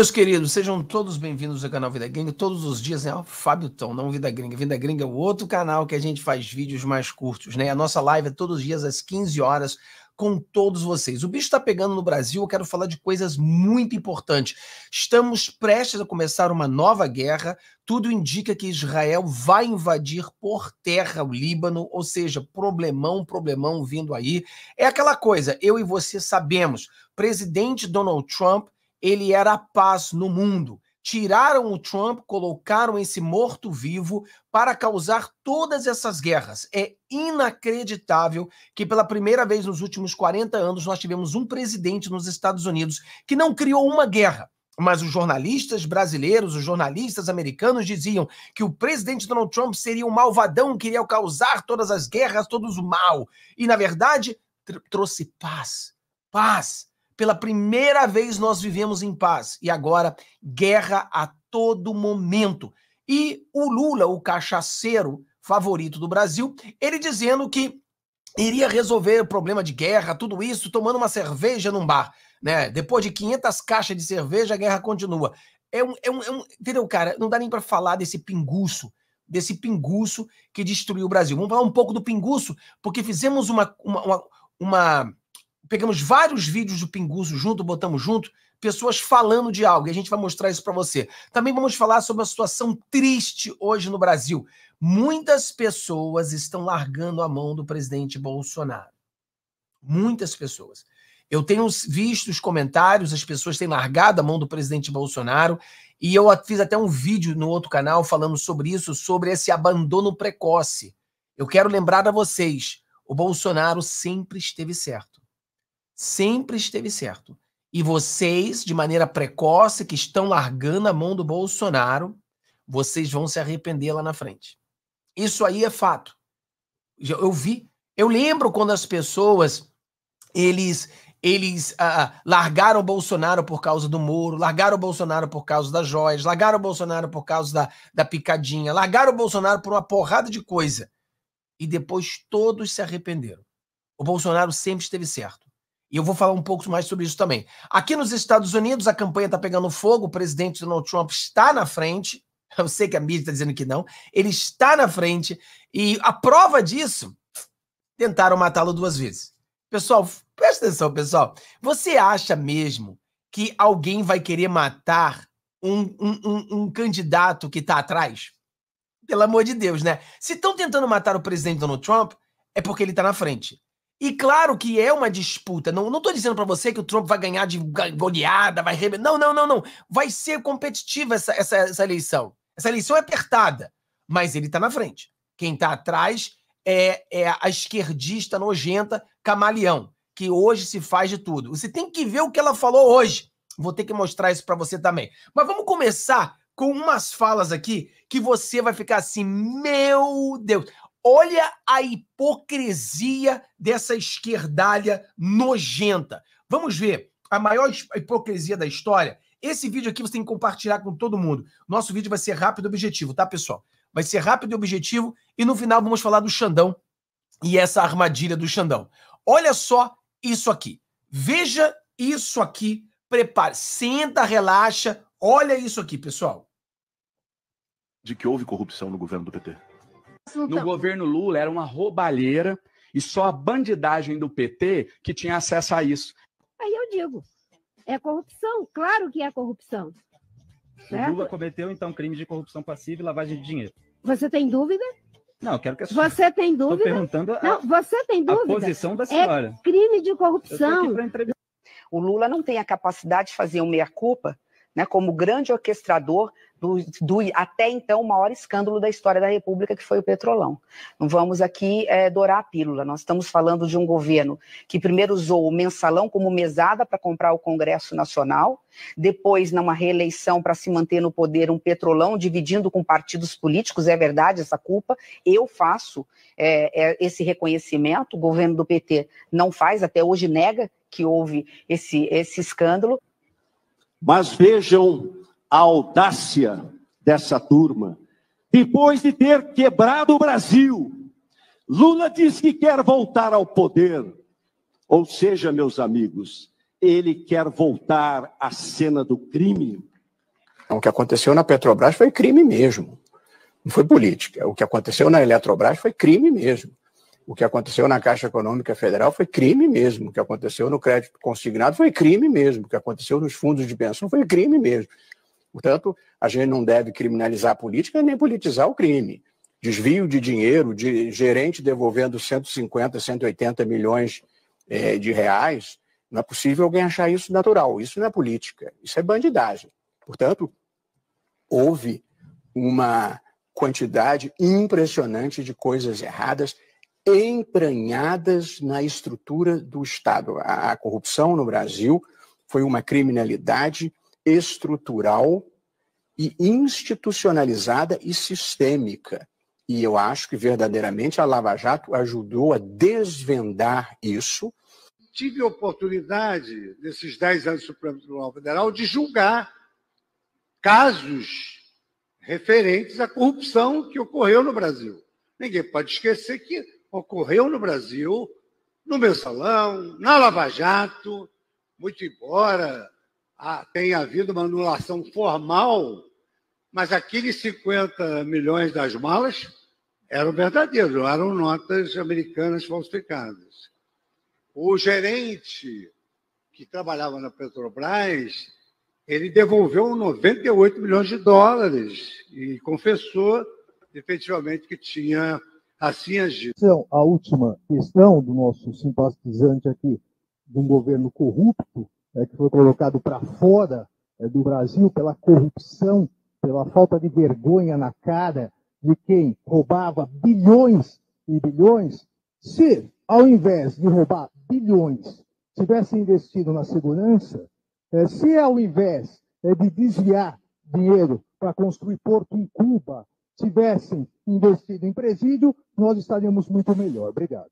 meus queridos, sejam todos bem-vindos ao canal Vida Gringa. Todos os dias, né? Ó, Fábio Tão, não Vida Gringa. Vida Gringa é o outro canal que a gente faz vídeos mais curtos, né? A nossa live é todos os dias às 15 horas com todos vocês. O bicho está pegando no Brasil, eu quero falar de coisas muito importantes. Estamos prestes a começar uma nova guerra. Tudo indica que Israel vai invadir por terra o Líbano, ou seja, problemão, problemão vindo aí. É aquela coisa, eu e você sabemos, presidente Donald Trump ele era a paz no mundo. Tiraram o Trump, colocaram esse morto-vivo para causar todas essas guerras. É inacreditável que, pela primeira vez nos últimos 40 anos, nós tivemos um presidente nos Estados Unidos que não criou uma guerra. Mas os jornalistas brasileiros, os jornalistas americanos diziam que o presidente Donald Trump seria um malvadão que iria causar todas as guerras, todos o mal. E, na verdade, tr trouxe paz. Paz pela primeira vez nós vivemos em paz e agora guerra a todo momento. E o Lula, o cachaceiro favorito do Brasil, ele dizendo que iria resolver o problema de guerra, tudo isso, tomando uma cerveja num bar. Né? Depois de 500 caixas de cerveja, a guerra continua. É um, é um, é um entendeu, cara? Não dá nem para falar desse pinguço, desse pinguço que destruiu o Brasil. Vamos falar um pouco do pinguço, porque fizemos uma, uma, uma, uma pegamos vários vídeos do pinguço junto, botamos junto, pessoas falando de algo, e a gente vai mostrar isso para você. Também vamos falar sobre a situação triste hoje no Brasil. Muitas pessoas estão largando a mão do presidente Bolsonaro. Muitas pessoas. Eu tenho visto os comentários, as pessoas têm largado a mão do presidente Bolsonaro, e eu fiz até um vídeo no outro canal falando sobre isso, sobre esse abandono precoce. Eu quero lembrar a vocês: o Bolsonaro sempre esteve certo sempre esteve certo. E vocês, de maneira precoce, que estão largando a mão do Bolsonaro, vocês vão se arrepender lá na frente. Isso aí é fato. Eu vi, eu lembro quando as pessoas eles eles ah, ah, largaram o Bolsonaro por causa do Moro, largaram o Bolsonaro por causa das joias, largaram o Bolsonaro por causa da, da picadinha, largaram o Bolsonaro por uma porrada de coisa. E depois todos se arrependeram. O Bolsonaro sempre esteve certo. E eu vou falar um pouco mais sobre isso também. Aqui nos Estados Unidos, a campanha está pegando fogo, o presidente Donald Trump está na frente. Eu sei que a mídia está dizendo que não, ele está na frente. E a prova disso, tentaram matá-lo duas vezes. Pessoal, presta atenção, pessoal. Você acha mesmo que alguém vai querer matar um, um, um, um candidato que está atrás? Pelo amor de Deus, né? Se estão tentando matar o presidente Donald Trump, é porque ele está na frente. E claro que é uma disputa. Não estou dizendo para você que o Trump vai ganhar de goleada, vai rebe... Não, não, não, não. Vai ser competitiva essa, essa, essa eleição. Essa eleição é apertada, mas ele está na frente. Quem está atrás é, é a esquerdista nojenta camaleão, que hoje se faz de tudo. Você tem que ver o que ela falou hoje. Vou ter que mostrar isso para você também. Mas vamos começar com umas falas aqui que você vai ficar assim, meu Deus. Olha a hipocrisia dessa esquerdalha nojenta. Vamos ver a maior hipocrisia da história. Esse vídeo aqui você tem que compartilhar com todo mundo. Nosso vídeo vai ser rápido e objetivo, tá, pessoal? Vai ser rápido e objetivo. E no final vamos falar do Xandão e essa armadilha do Xandão. Olha só isso aqui. Veja isso aqui. Prepare. Senta, relaxa. Olha isso aqui, pessoal. De que houve corrupção no governo do PT. No governo Lula era uma roubalheira e só a bandidagem do PT que tinha acesso a isso. Aí eu digo, é corrupção, claro que é corrupção. O né? Lula cometeu, então, crime de corrupção passiva e lavagem de dinheiro. Você tem dúvida? Não, quero que a senhora... Você tem dúvida? Estou perguntando a... Não, você tem dúvida? a posição da é senhora. É crime de corrupção. O Lula não tem a capacidade de fazer uma meia-culpa né, como grande orquestrador do, do, até então maior escândalo da história da República, que foi o Petrolão. Não vamos aqui é, dourar a pílula. Nós estamos falando de um governo que primeiro usou o mensalão como mesada para comprar o Congresso Nacional, depois, numa reeleição para se manter no poder, um petrolão dividindo com partidos políticos. É verdade essa culpa. Eu faço é, é, esse reconhecimento. O governo do PT não faz, até hoje nega que houve esse, esse escândalo. Mas vejam a audácia dessa turma. Depois de ter quebrado o Brasil, Lula diz que quer voltar ao poder. Ou seja, meus amigos, ele quer voltar à cena do crime. O que aconteceu na Petrobras foi crime mesmo, não foi política. O que aconteceu na Eletrobras foi crime mesmo. O que aconteceu na Caixa Econômica Federal foi crime mesmo. O que aconteceu no crédito consignado foi crime mesmo. O que aconteceu nos fundos de pensão foi crime mesmo. Portanto, a gente não deve criminalizar a política nem politizar o crime. Desvio de dinheiro, de gerente devolvendo 150, 180 milhões é, de reais, não é possível alguém achar isso natural. Isso não é política, isso é bandidagem. Portanto, houve uma quantidade impressionante de coisas erradas entranhadas na estrutura do Estado. A, a corrupção no Brasil foi uma criminalidade estrutural e institucionalizada e sistêmica. E eu acho que verdadeiramente a Lava Jato ajudou a desvendar isso. Tive a oportunidade, nesses 10 anos do Supremo Tribunal Federal, de julgar casos referentes à corrupção que ocorreu no Brasil. Ninguém pode esquecer que ocorreu no Brasil, no mensalão, na Lava Jato, muito embora ah, tenha havido uma anulação formal, mas aqueles 50 milhões das malas eram verdadeiros, eram notas americanas falsificadas. O gerente que trabalhava na Petrobras, ele devolveu 98 milhões de dólares e confessou efetivamente que tinha Assim agiu. É, é a última questão do nosso simpatizante aqui, de um governo corrupto, é, que foi colocado para fora é, do Brasil pela corrupção, pela falta de vergonha na cara de quem roubava bilhões e bilhões, se ao invés de roubar bilhões, tivesse investido na segurança, é, se ao invés é, de desviar dinheiro para construir porto em Cuba, tivessem investido em presídio, nós estaríamos muito melhor. Obrigado.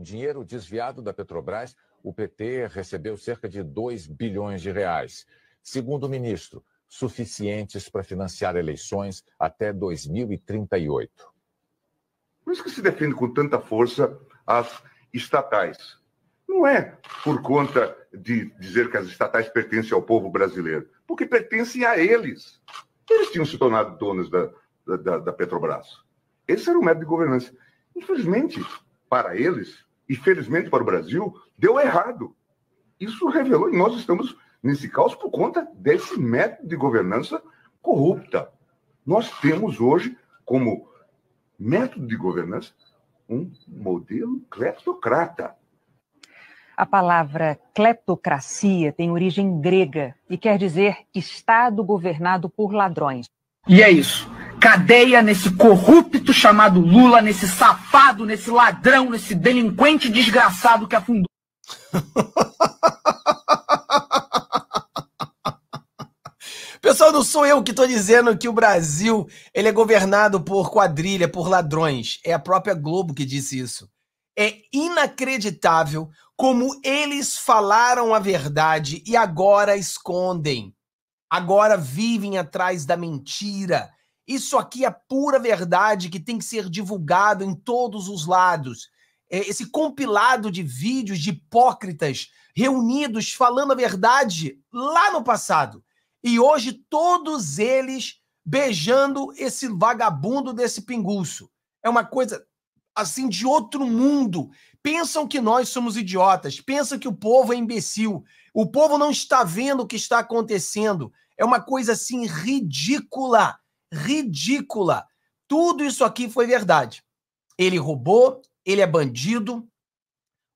Dinheiro desviado da Petrobras, o PT recebeu cerca de 2 bilhões de reais. Segundo o ministro, suficientes para financiar eleições até 2038. Por isso que se defende com tanta força as estatais. Não é por conta de dizer que as estatais pertencem ao povo brasileiro, porque pertencem a eles que eles tinham se tornado donos da, da, da Petrobras. Esse era o método de governança. Infelizmente, para eles, e felizmente para o Brasil, deu errado. Isso revelou e nós estamos nesse caos por conta desse método de governança corrupta. Nós temos hoje, como método de governança, um modelo cleptocrata. A palavra cleptocracia tem origem grega e quer dizer Estado governado por ladrões. E é isso. Cadeia nesse corrupto chamado Lula, nesse safado, nesse ladrão, nesse delinquente desgraçado que afundou. Pessoal, não sou eu que estou dizendo que o Brasil ele é governado por quadrilha, por ladrões. É a própria Globo que disse isso. É inacreditável como eles falaram a verdade e agora escondem. Agora vivem atrás da mentira. Isso aqui é pura verdade que tem que ser divulgado em todos os lados. É esse compilado de vídeos de hipócritas reunidos falando a verdade lá no passado. E hoje todos eles beijando esse vagabundo desse pinguço. É uma coisa assim de outro mundo. Pensam que nós somos idiotas, pensam que o povo é imbecil. O povo não está vendo o que está acontecendo. É uma coisa assim ridícula, ridícula. Tudo isso aqui foi verdade. Ele roubou, ele é bandido,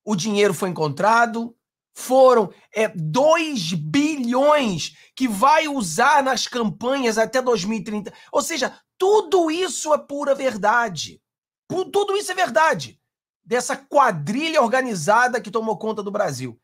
o dinheiro foi encontrado, foram é, 2 bilhões que vai usar nas campanhas até 2030. Ou seja, tudo isso é pura verdade. Tudo isso é verdade. Dessa quadrilha organizada que tomou conta do Brasil.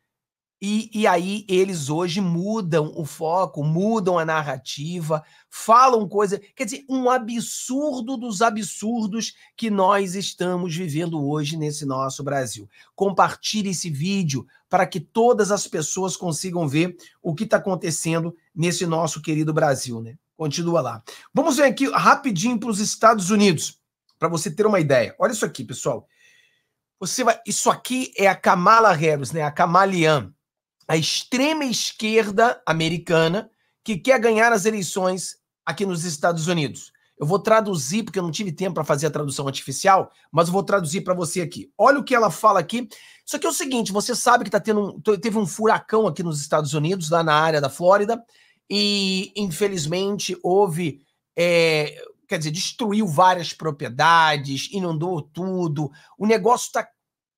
E, e, aí eles hoje mudam o foco, mudam a narrativa, falam coisa. Quer dizer, um absurdo dos absurdos que nós estamos vivendo hoje nesse nosso Brasil. Compartilhe esse vídeo para que todas as pessoas consigam ver o que está acontecendo nesse nosso querido Brasil, né? Continua lá. Vamos ver aqui rapidinho para os Estados Unidos para você ter uma ideia. Olha isso aqui, pessoal. Você vai, isso aqui é a Kamala Harris, né? A Kamalian, a extrema esquerda americana que quer ganhar as eleições aqui nos Estados Unidos. Eu vou traduzir, porque eu não tive tempo para fazer a tradução artificial, mas eu vou traduzir para você aqui. Olha o que ela fala aqui. Isso aqui é o seguinte: você sabe que tá tendo um, teve um furacão aqui nos Estados Unidos, lá na área da Flórida, e infelizmente houve é, quer dizer, destruiu várias propriedades, inundou tudo. O negócio está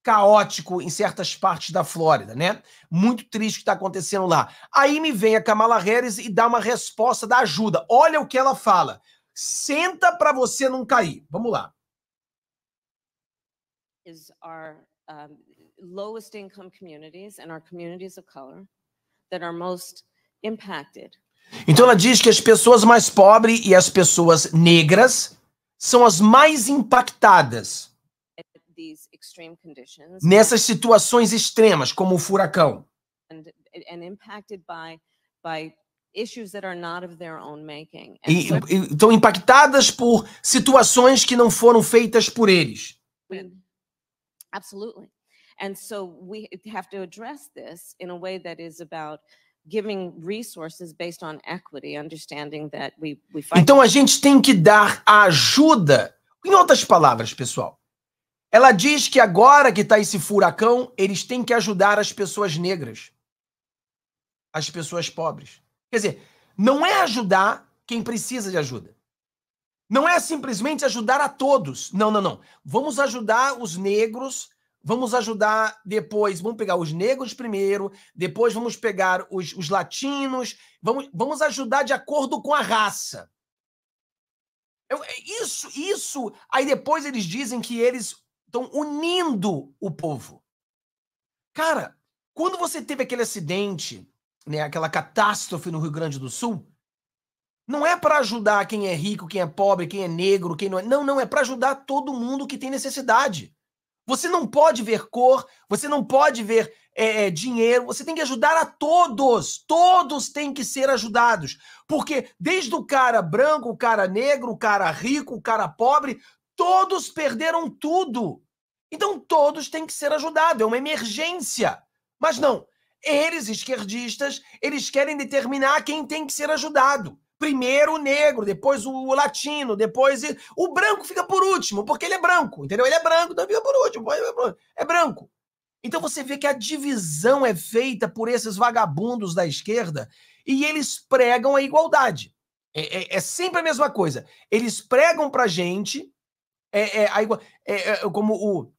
caótico em certas partes da Flórida, né? Muito triste o que está acontecendo lá. Aí me vem a Kamala Harris e dá uma resposta da ajuda. Olha o que ela fala. Senta para você não cair. Vamos lá. Is our um, lowest income communities and our communities of color that are most impacted então ela diz que as pessoas mais pobres e as pessoas negras são as mais impactadas nessas situações extremas, como o furacão. E, estão impactadas por situações que não foram feitas por eles. Absolutamente. And so we have to address this in a way that is about giving resources based on equity, understanding that we, we fight Então a gente tem que dar ajuda. Em outras palavras, pessoal, ela diz que agora que está esse furacão, eles têm que ajudar as pessoas negras, as pessoas pobres. Quer dizer, não é ajudar quem precisa de ajuda. Não é simplesmente ajudar a todos. Não, não, não. Vamos ajudar os negros, Vamos ajudar depois, vamos pegar os negros primeiro, depois vamos pegar os, os latinos, vamos, vamos ajudar de acordo com a raça. Eu, é isso, isso. Aí depois eles dizem que eles estão unindo o povo. Cara, quando você teve aquele acidente, né, aquela catástrofe no Rio Grande do Sul, não é para ajudar quem é rico, quem é pobre, quem é negro, quem não é. Não, não, é para ajudar todo mundo que tem necessidade. Você não pode ver cor, você não pode ver é, é, dinheiro, você tem que ajudar a todos. Todos têm que ser ajudados. Porque desde o cara branco, o cara negro, o cara rico, o cara pobre, todos perderam tudo. Então todos têm que ser ajudados, é uma emergência. Mas não, eles esquerdistas, eles querem determinar quem tem que ser ajudado primeiro o negro, depois o latino, depois. O branco fica por último, porque ele é branco, entendeu? Ele é branco, então fica por último, é, é branco. Então você vê que a divisão é feita por esses vagabundos da esquerda e eles pregam a igualdade. É, é, é sempre a mesma coisa. Eles pregam pra gente é, é a igual, é, como o,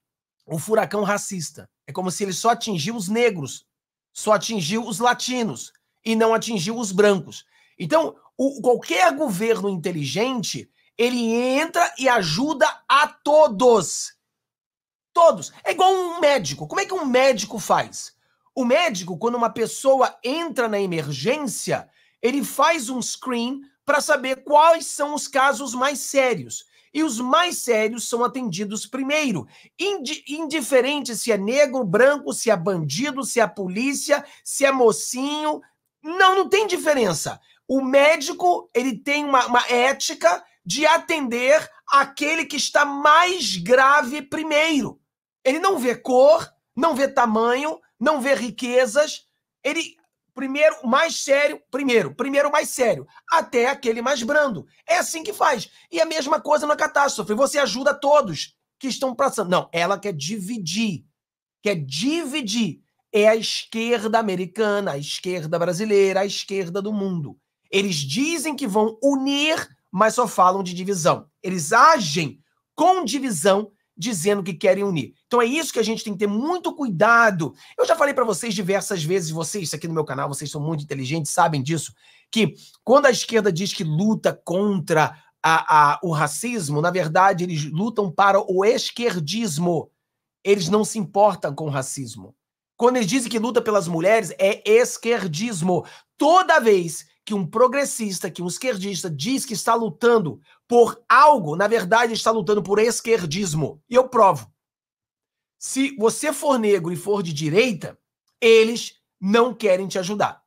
o furacão racista. É como se ele só atingiu os negros, só atingiu os latinos e não atingiu os brancos. Então, o, qualquer governo inteligente, ele entra e ajuda a todos. Todos. É igual um médico. Como é que um médico faz? O médico, quando uma pessoa entra na emergência, ele faz um screen para saber quais são os casos mais sérios. E os mais sérios são atendidos primeiro. Indi indiferente se é negro, branco, se é bandido, se é polícia, se é mocinho. Não, não tem diferença o médico ele tem uma, uma ética de atender aquele que está mais grave primeiro. Ele não vê cor, não vê tamanho, não vê riquezas. Ele primeiro mais sério, primeiro, primeiro mais sério, até aquele mais brando. É assim que faz. E a mesma coisa na catástrofe. Você ajuda todos que estão passando. Não, ela quer dividir. Quer dividir. É a esquerda americana, a esquerda brasileira, a esquerda do mundo. Eles dizem que vão unir, mas só falam de divisão. Eles agem com divisão, dizendo que querem unir. Então é isso que a gente tem que ter muito cuidado. Eu já falei para vocês diversas vezes, vocês aqui no meu canal, vocês são muito inteligentes, sabem disso, que quando a esquerda diz que luta contra a, a, o racismo, na verdade, eles lutam para o esquerdismo. Eles não se importam com o racismo. Quando eles dizem que luta pelas mulheres, é esquerdismo. Toda vez que um progressista, que um esquerdista diz que está lutando por algo, na verdade está lutando por esquerdismo. E eu provo. Se você for negro e for de direita, eles não querem te ajudar.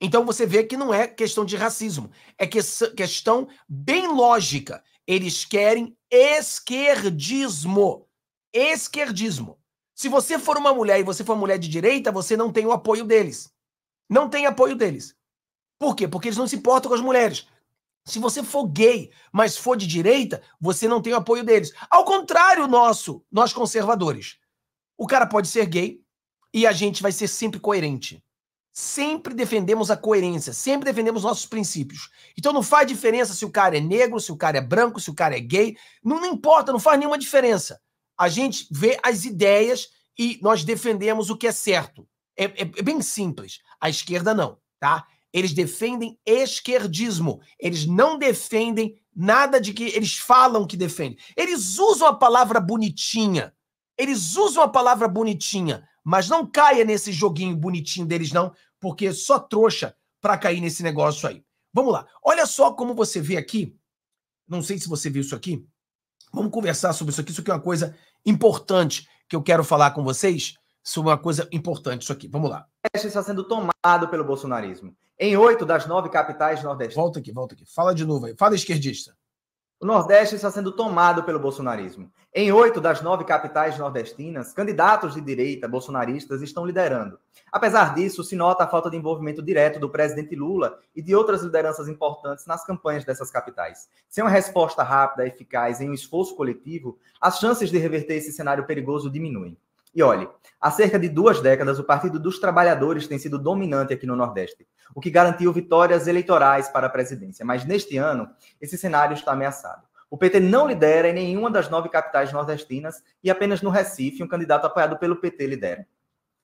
Então você vê que não é questão de racismo, é que questão bem lógica. Eles querem esquerdismo. Esquerdismo. Se você for uma mulher e você for mulher de direita, você não tem o apoio deles. Não tem apoio deles. Por quê? Porque eles não se importam com as mulheres. Se você for gay, mas for de direita, você não tem o apoio deles. Ao contrário nosso, nós conservadores. O cara pode ser gay e a gente vai ser sempre coerente. Sempre defendemos a coerência, sempre defendemos nossos princípios. Então não faz diferença se o cara é negro, se o cara é branco, se o cara é gay. Não, não importa, não faz nenhuma diferença. A gente vê as ideias e nós defendemos o que é certo. É, é, é bem simples. A esquerda não, tá? Eles defendem esquerdismo. Eles não defendem nada de que eles falam que defendem. Eles usam a palavra bonitinha. Eles usam a palavra bonitinha, mas não caia nesse joguinho bonitinho deles não, porque é só trouxa para cair nesse negócio aí. Vamos lá. Olha só como você vê aqui. Não sei se você viu isso aqui. Vamos conversar sobre isso aqui. Isso aqui é uma coisa importante que eu quero falar com vocês sobre uma coisa importante isso aqui. Vamos lá. Está sendo tomado pelo bolsonarismo em oito das nove capitais nordestas. Volta aqui, volta aqui. Fala de novo aí. Fala esquerdista. O Nordeste está sendo tomado pelo bolsonarismo. Em oito das nove capitais nordestinas, candidatos de direita bolsonaristas estão liderando. Apesar disso, se nota a falta de envolvimento direto do presidente Lula e de outras lideranças importantes nas campanhas dessas capitais. Sem é uma resposta rápida, eficaz e um esforço coletivo, as chances de reverter esse cenário perigoso diminuem. E olhe, há cerca de duas décadas, o Partido dos Trabalhadores tem sido dominante aqui no Nordeste, o que garantiu vitórias eleitorais para a presidência. Mas neste ano, esse cenário está ameaçado. O PT não lidera em nenhuma das nove capitais nordestinas e apenas no Recife, um candidato apoiado pelo PT lidera.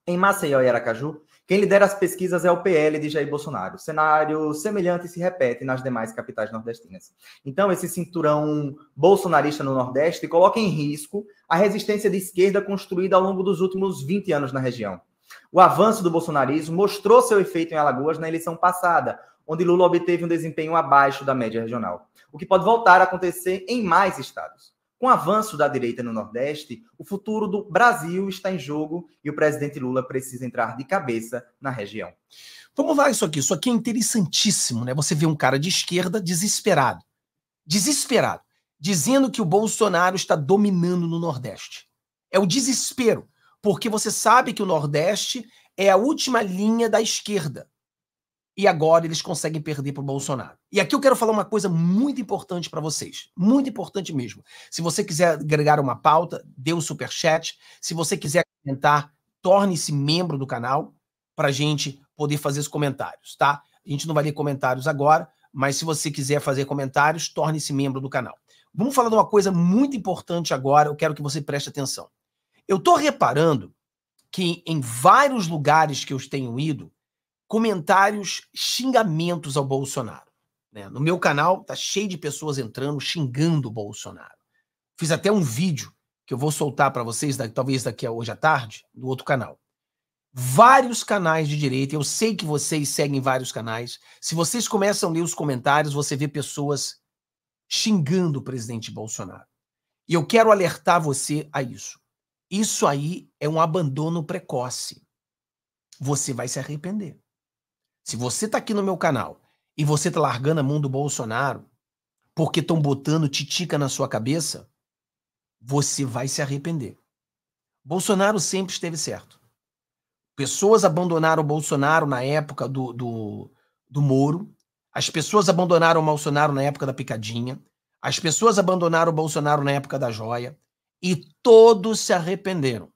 Em Maceió e Aracaju, quem lidera as pesquisas é o PL de Jair Bolsonaro. cenário semelhante se repete nas demais capitais nordestinas. Então, esse cinturão bolsonarista no Nordeste coloca em risco a resistência de esquerda construída ao longo dos últimos 20 anos na região. O avanço do bolsonarismo mostrou seu efeito em Alagoas na eleição passada, onde Lula obteve um desempenho abaixo da média regional, o que pode voltar a acontecer em mais estados. Com o avanço da direita no Nordeste, o futuro do Brasil está em jogo e o presidente Lula precisa entrar de cabeça na região. Vamos lá, isso aqui. Isso aqui é interessantíssimo, né? Você vê um cara de esquerda desesperado. Desesperado. Dizendo que o Bolsonaro está dominando no Nordeste. É o desespero, porque você sabe que o Nordeste é a última linha da esquerda e agora eles conseguem perder para o Bolsonaro. E aqui eu quero falar uma coisa muito importante para vocês, muito importante mesmo. Se você quiser agregar uma pauta, dê um super chat. Se você quiser comentar, torne-se membro do canal para a gente poder fazer os comentários, tá? A gente não vai ler comentários agora, mas se você quiser fazer comentários, torne-se membro do canal. Vamos falar de uma coisa muito importante agora, eu quero que você preste atenção. Eu estou reparando que em vários lugares que eu tenho ido, comentários, xingamentos ao Bolsonaro. Né? No meu canal tá cheio de pessoas entrando xingando o Bolsonaro. Fiz até um vídeo que eu vou soltar para vocês, talvez daqui a hoje à tarde, no outro canal. Vários canais de direita, eu sei que vocês seguem vários canais. Se vocês começam a ler os comentários, você vê pessoas xingando o presidente Bolsonaro. E eu quero alertar você a isso. Isso aí é um abandono precoce. Você vai se arrepender. Se você está aqui no meu canal e você está largando a mão do Bolsonaro porque estão botando titica na sua cabeça, você vai se arrepender. Bolsonaro sempre esteve certo. Pessoas abandonaram o Bolsonaro na época do, do, do Moro, as pessoas abandonaram o Bolsonaro na época da picadinha, as pessoas abandonaram o Bolsonaro na época da joia, e todos se arrependeram.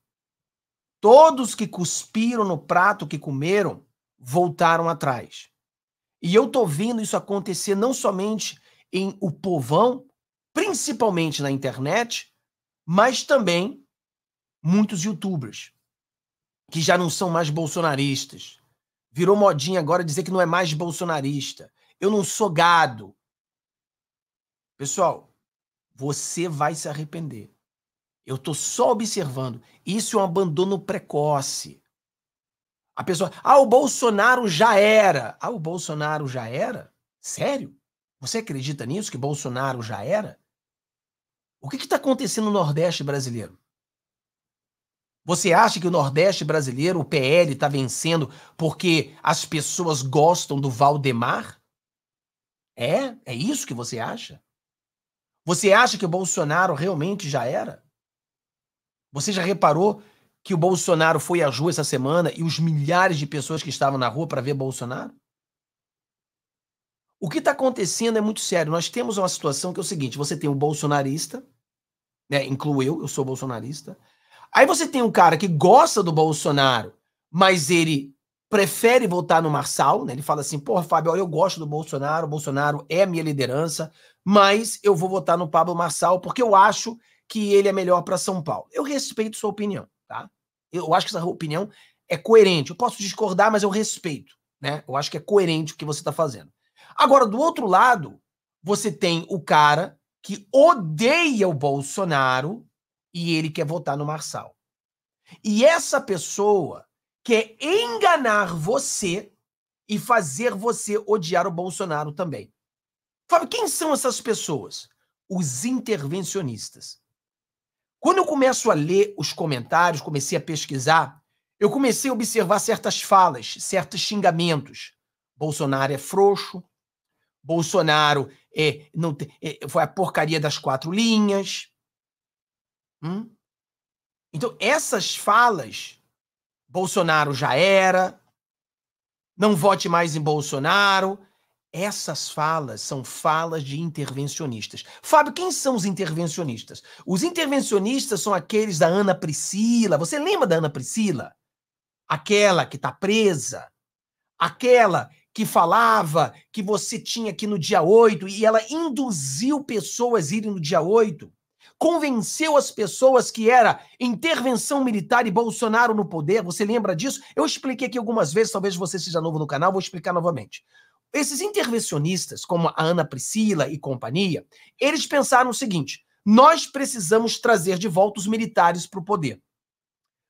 Todos que cuspiram no prato que comeram voltaram atrás. E eu tô vendo isso acontecer não somente em o povão, principalmente na internet, mas também muitos youtubers que já não são mais bolsonaristas. Virou modinha agora dizer que não é mais bolsonarista. Eu não sou gado. Pessoal, você vai se arrepender. Eu estou só observando. Isso é um abandono precoce. A pessoa, ah, o Bolsonaro já era. Ah, o Bolsonaro já era? Sério? Você acredita nisso, que Bolsonaro já era? O que está acontecendo no Nordeste brasileiro? Você acha que o Nordeste brasileiro, o PL, está vencendo porque as pessoas gostam do Valdemar? É? É isso que você acha? Você acha que o Bolsonaro realmente já era? Você já reparou que o Bolsonaro foi à rua essa semana e os milhares de pessoas que estavam na rua para ver Bolsonaro? O que está acontecendo é muito sério. Nós temos uma situação que é o seguinte: você tem um bolsonarista, né, incluo eu, eu sou bolsonarista. Aí você tem um cara que gosta do Bolsonaro, mas ele prefere votar no Marçal, né? Ele fala assim: porra, Fábio, olha, eu gosto do Bolsonaro, o Bolsonaro é a minha liderança, mas eu vou votar no Pablo Marçal porque eu acho que ele é melhor para São Paulo. Eu respeito sua opinião. Eu acho que essa opinião é coerente. Eu posso discordar, mas eu respeito. Né? Eu acho que é coerente o que você está fazendo. Agora, do outro lado, você tem o cara que odeia o Bolsonaro e ele quer votar no Marçal. E essa pessoa quer enganar você e fazer você odiar o Bolsonaro também. Fábio, quem são essas pessoas? Os intervencionistas. Quando eu começo a ler os comentários, comecei a pesquisar, eu comecei a observar certas falas, certos xingamentos. Bolsonaro é frouxo, Bolsonaro é, não, é, foi a porcaria das quatro linhas. Hum? Então, essas falas, Bolsonaro já era, não vote mais em Bolsonaro, essas falas são falas de intervencionistas. Fábio, quem são os intervencionistas? Os intervencionistas são aqueles da Ana Priscila. Você lembra da Ana Priscila? Aquela que está presa, aquela que falava que você tinha que no dia 8 e ela induziu pessoas a irem no dia 8, convenceu as pessoas que era intervenção militar e Bolsonaro no poder. Você lembra disso? Eu expliquei aqui algumas vezes, talvez você seja novo no canal, vou explicar novamente. Esses intervencionistas, como a Ana Priscila e companhia, eles pensaram o seguinte: nós precisamos trazer de volta os militares para o poder.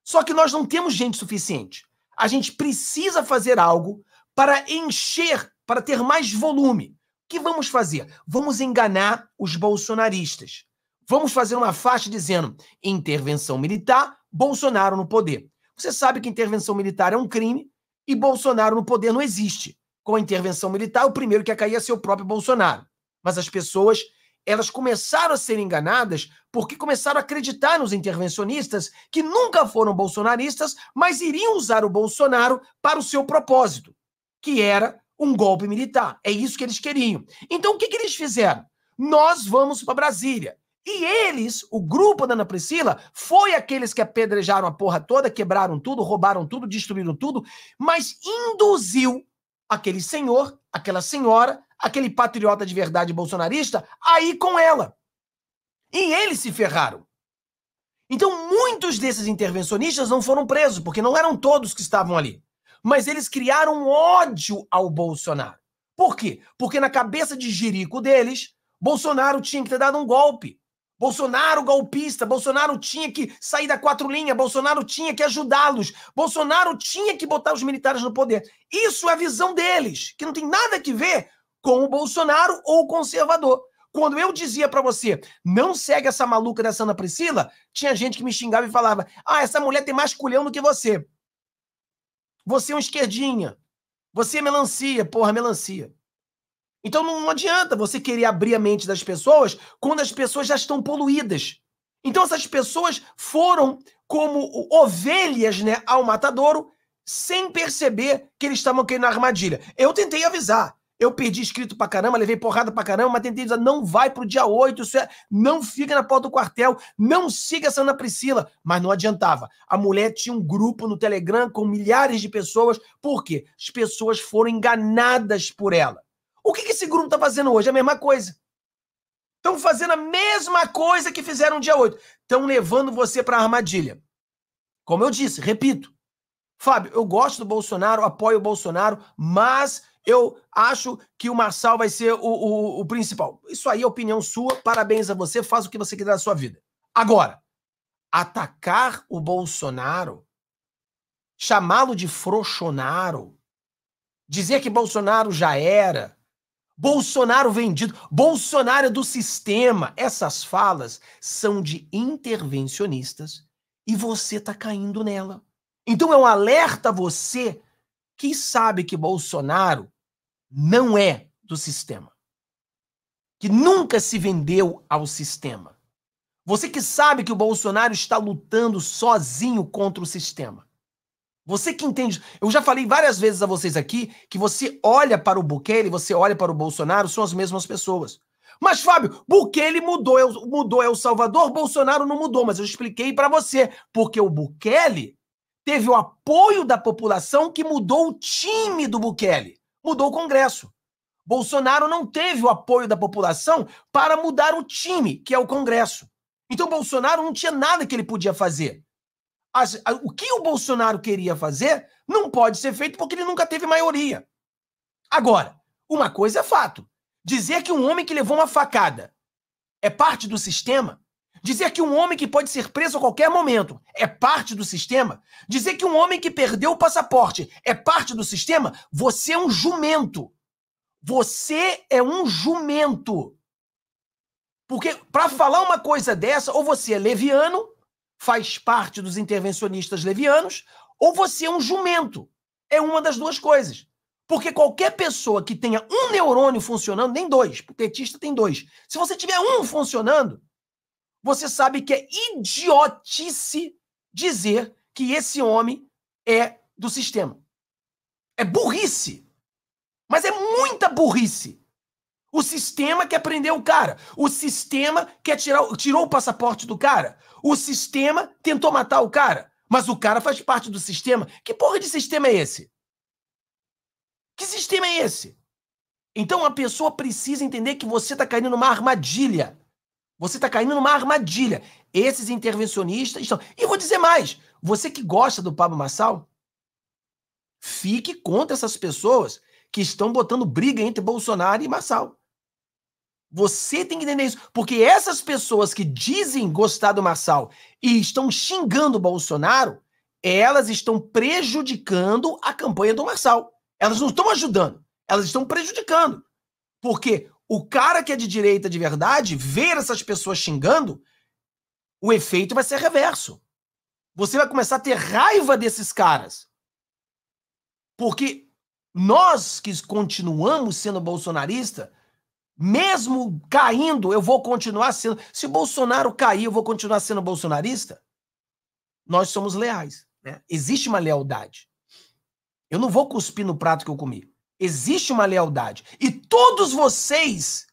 Só que nós não temos gente suficiente. A gente precisa fazer algo para encher, para ter mais volume. O que vamos fazer? Vamos enganar os bolsonaristas. Vamos fazer uma faixa dizendo intervenção militar, Bolsonaro no poder. Você sabe que intervenção militar é um crime e Bolsonaro no poder não existe com a intervenção militar, o primeiro que ia cair ia é ser o próprio Bolsonaro. Mas as pessoas elas começaram a ser enganadas porque começaram a acreditar nos intervencionistas que nunca foram bolsonaristas, mas iriam usar o Bolsonaro para o seu propósito, que era um golpe militar. É isso que eles queriam. Então o que, que eles fizeram? Nós vamos para Brasília. E eles, o grupo da Ana Priscila, foi aqueles que apedrejaram a porra toda, quebraram tudo, roubaram tudo, destruíram tudo, mas induziu aquele senhor, aquela senhora, aquele patriota de verdade bolsonarista, aí com ela. E eles se ferraram. Então, muitos desses intervencionistas não foram presos, porque não eram todos que estavam ali. Mas eles criaram ódio ao Bolsonaro. Por quê? Porque na cabeça de jirico deles, Bolsonaro tinha que ter dado um golpe. Bolsonaro golpista, Bolsonaro tinha que sair da quatro linhas, Bolsonaro tinha que ajudá-los, Bolsonaro tinha que botar os militares no poder. Isso é a visão deles, que não tem nada a ver com o Bolsonaro ou o conservador. Quando eu dizia para você, não segue essa maluca dessa Ana Priscila, tinha gente que me xingava e falava: ah, essa mulher tem mais culhão do que você. Você é um esquerdinha. Você é melancia. Porra, melancia. Então não, não adianta você querer abrir a mente das pessoas quando as pessoas já estão poluídas. Então essas pessoas foram como ovelhas né, ao matadouro sem perceber que eles estavam caindo na armadilha. Eu tentei avisar. Eu perdi escrito pra caramba, levei porrada pra caramba, mas tentei dizer, não vai pro dia 8, isso é, não fica na porta do quartel, não siga essa Ana Priscila. Mas não adiantava. A mulher tinha um grupo no Telegram com milhares de pessoas. Por quê? As pessoas foram enganadas por ela. O que, esse grupo está fazendo hoje? a mesma coisa. Estão fazendo a mesma coisa que fizeram dia 8. Estão levando você para a armadilha. Como eu disse, repito. Fábio, eu gosto do Bolsonaro, apoio o Bolsonaro, mas eu acho que o Marçal vai ser o, o, o principal. Isso aí é opinião sua, parabéns a você, faz o que você quiser da sua vida. Agora, atacar o Bolsonaro, chamá-lo de frouxonaro, dizer que Bolsonaro já era, Bolsonaro vendido, Bolsonaro é do sistema. Essas falas são de intervencionistas e você está caindo nela. Então é um alerta a você que sabe que Bolsonaro não é do sistema. Que nunca se vendeu ao sistema. Você que sabe que o Bolsonaro está lutando sozinho contra o sistema. Você que entende. Eu já falei várias vezes a vocês aqui que você olha para o Bukele, você olha para o Bolsonaro, são as mesmas pessoas. Mas, Fábio, Bukele mudou, é mudou El é Salvador, Bolsonaro não mudou, mas eu expliquei para você, porque o Bukele teve o apoio da população que mudou o time do Bukele, mudou o Congresso. Bolsonaro não teve o apoio da população para mudar o time, que é o Congresso. Então, Bolsonaro não tinha nada que ele podia fazer as, a, o que o Bolsonaro queria fazer não pode ser feito porque ele nunca teve maioria. Agora, uma coisa é fato: dizer que um homem que levou uma facada é parte do sistema, dizer que um homem que pode ser preso a qualquer momento é parte do sistema, dizer que um homem que perdeu o passaporte é parte do sistema, você é um jumento. Você é um jumento. Porque para falar uma coisa dessa, ou você é leviano, faz parte dos intervencionistas levianos, ou você é um jumento. É uma das duas coisas. Porque qualquer pessoa que tenha um neurônio funcionando, nem dois, o petista tem dois. Se você tiver um funcionando, você sabe que é idiotice dizer que esse homem é do sistema. É burrice. Mas é muita burrice. O sistema quer prender o cara. O sistema quer tirar, tirou o passaporte do cara. O sistema tentou matar o cara. Mas o cara faz parte do sistema. Que porra de sistema é esse? Que sistema é esse? Então a pessoa precisa entender que você está caindo numa armadilha. Você está caindo numa armadilha. Esses intervencionistas estão. E vou dizer mais: você que gosta do Pablo Massal, fique contra essas pessoas que estão botando briga entre Bolsonaro e Massal. Você tem que entender isso, porque essas pessoas que dizem gostar do Marçal e estão xingando o Bolsonaro, elas estão prejudicando a campanha do Marçal. Elas não estão ajudando, elas estão prejudicando. Porque o cara que é de direita de verdade, ver essas pessoas xingando, o efeito vai ser reverso. Você vai começar a ter raiva desses caras. Porque nós que continuamos sendo bolsonarista, mesmo caindo, eu vou continuar sendo. Se Bolsonaro cair, eu vou continuar sendo bolsonarista? Nós somos leais. Né? Existe uma lealdade. Eu não vou cuspir no prato que eu comi. Existe uma lealdade. E todos vocês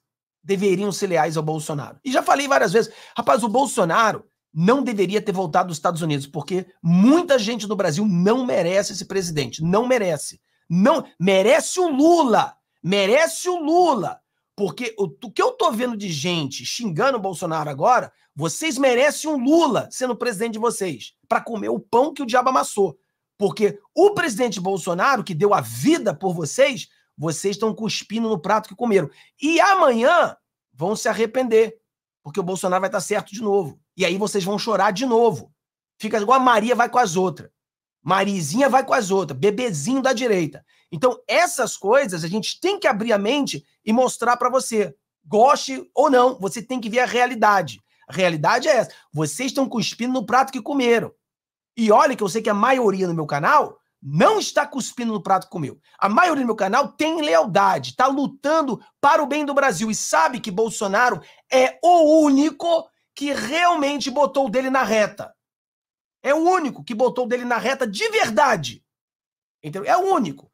deveriam ser leais ao Bolsonaro. E já falei várias vezes, rapaz, o Bolsonaro não deveria ter voltado dos Estados Unidos, porque muita gente no Brasil não merece esse presidente, não merece. Não merece o Lula, merece o Lula. Porque o, o que eu tô vendo de gente xingando o Bolsonaro agora, vocês merecem um Lula sendo presidente de vocês, para comer o pão que o diabo amassou. Porque o presidente Bolsonaro, que deu a vida por vocês, vocês estão cuspindo no prato que comeram. E amanhã vão se arrepender, porque o Bolsonaro vai estar tá certo de novo. E aí vocês vão chorar de novo. Fica igual a Maria vai com as outras. Marizinha vai com as outras. Bebezinho da direita. Então, essas coisas a gente tem que abrir a mente e mostrar para você. Goste ou não, você tem que ver a realidade. A realidade é essa. Vocês estão cuspindo no prato que comeram. E olha que eu sei que a maioria no meu canal não está cuspindo no prato que comeu. A maioria do meu canal tem lealdade, está lutando para o bem do Brasil e sabe que Bolsonaro é o único que realmente botou o dele na reta. É o único que botou o dele na reta de verdade. Entendeu? É o único.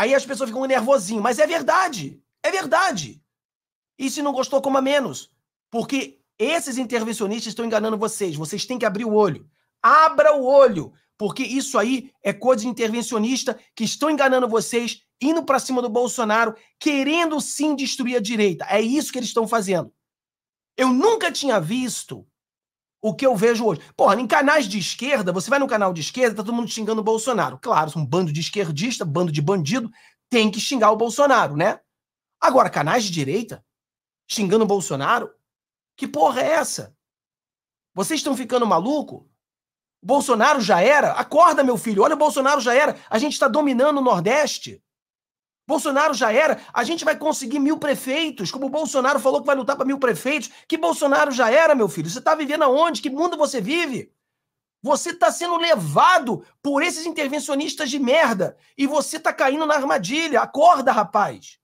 Aí as pessoas ficam nervosinho, mas é verdade, é verdade. E se não gostou, coma menos. Porque esses intervencionistas estão enganando vocês. Vocês têm que abrir o olho. Abra o olho, porque isso aí é coisa de intervencionista que estão enganando vocês, indo para cima do Bolsonaro, querendo sim destruir a direita. É isso que eles estão fazendo. Eu nunca tinha visto o que eu vejo hoje. Porra, em canais de esquerda, você vai no canal de esquerda, tá todo mundo xingando o Bolsonaro. Claro, um bando de esquerdista, bando de bandido, tem que xingar o Bolsonaro, né? Agora, canais de direita, xingando o Bolsonaro? Que porra é essa? Vocês estão ficando maluco? Bolsonaro já era? Acorda, meu filho. Olha, o Bolsonaro já era. A gente está dominando o Nordeste. Bolsonaro já era, a gente vai conseguir mil prefeitos, como o Bolsonaro falou que vai lutar para mil prefeitos. Que Bolsonaro já era, meu filho? Você está vivendo aonde? Que mundo você vive? Você está sendo levado por esses intervencionistas de merda e você está caindo na armadilha. Acorda, rapaz.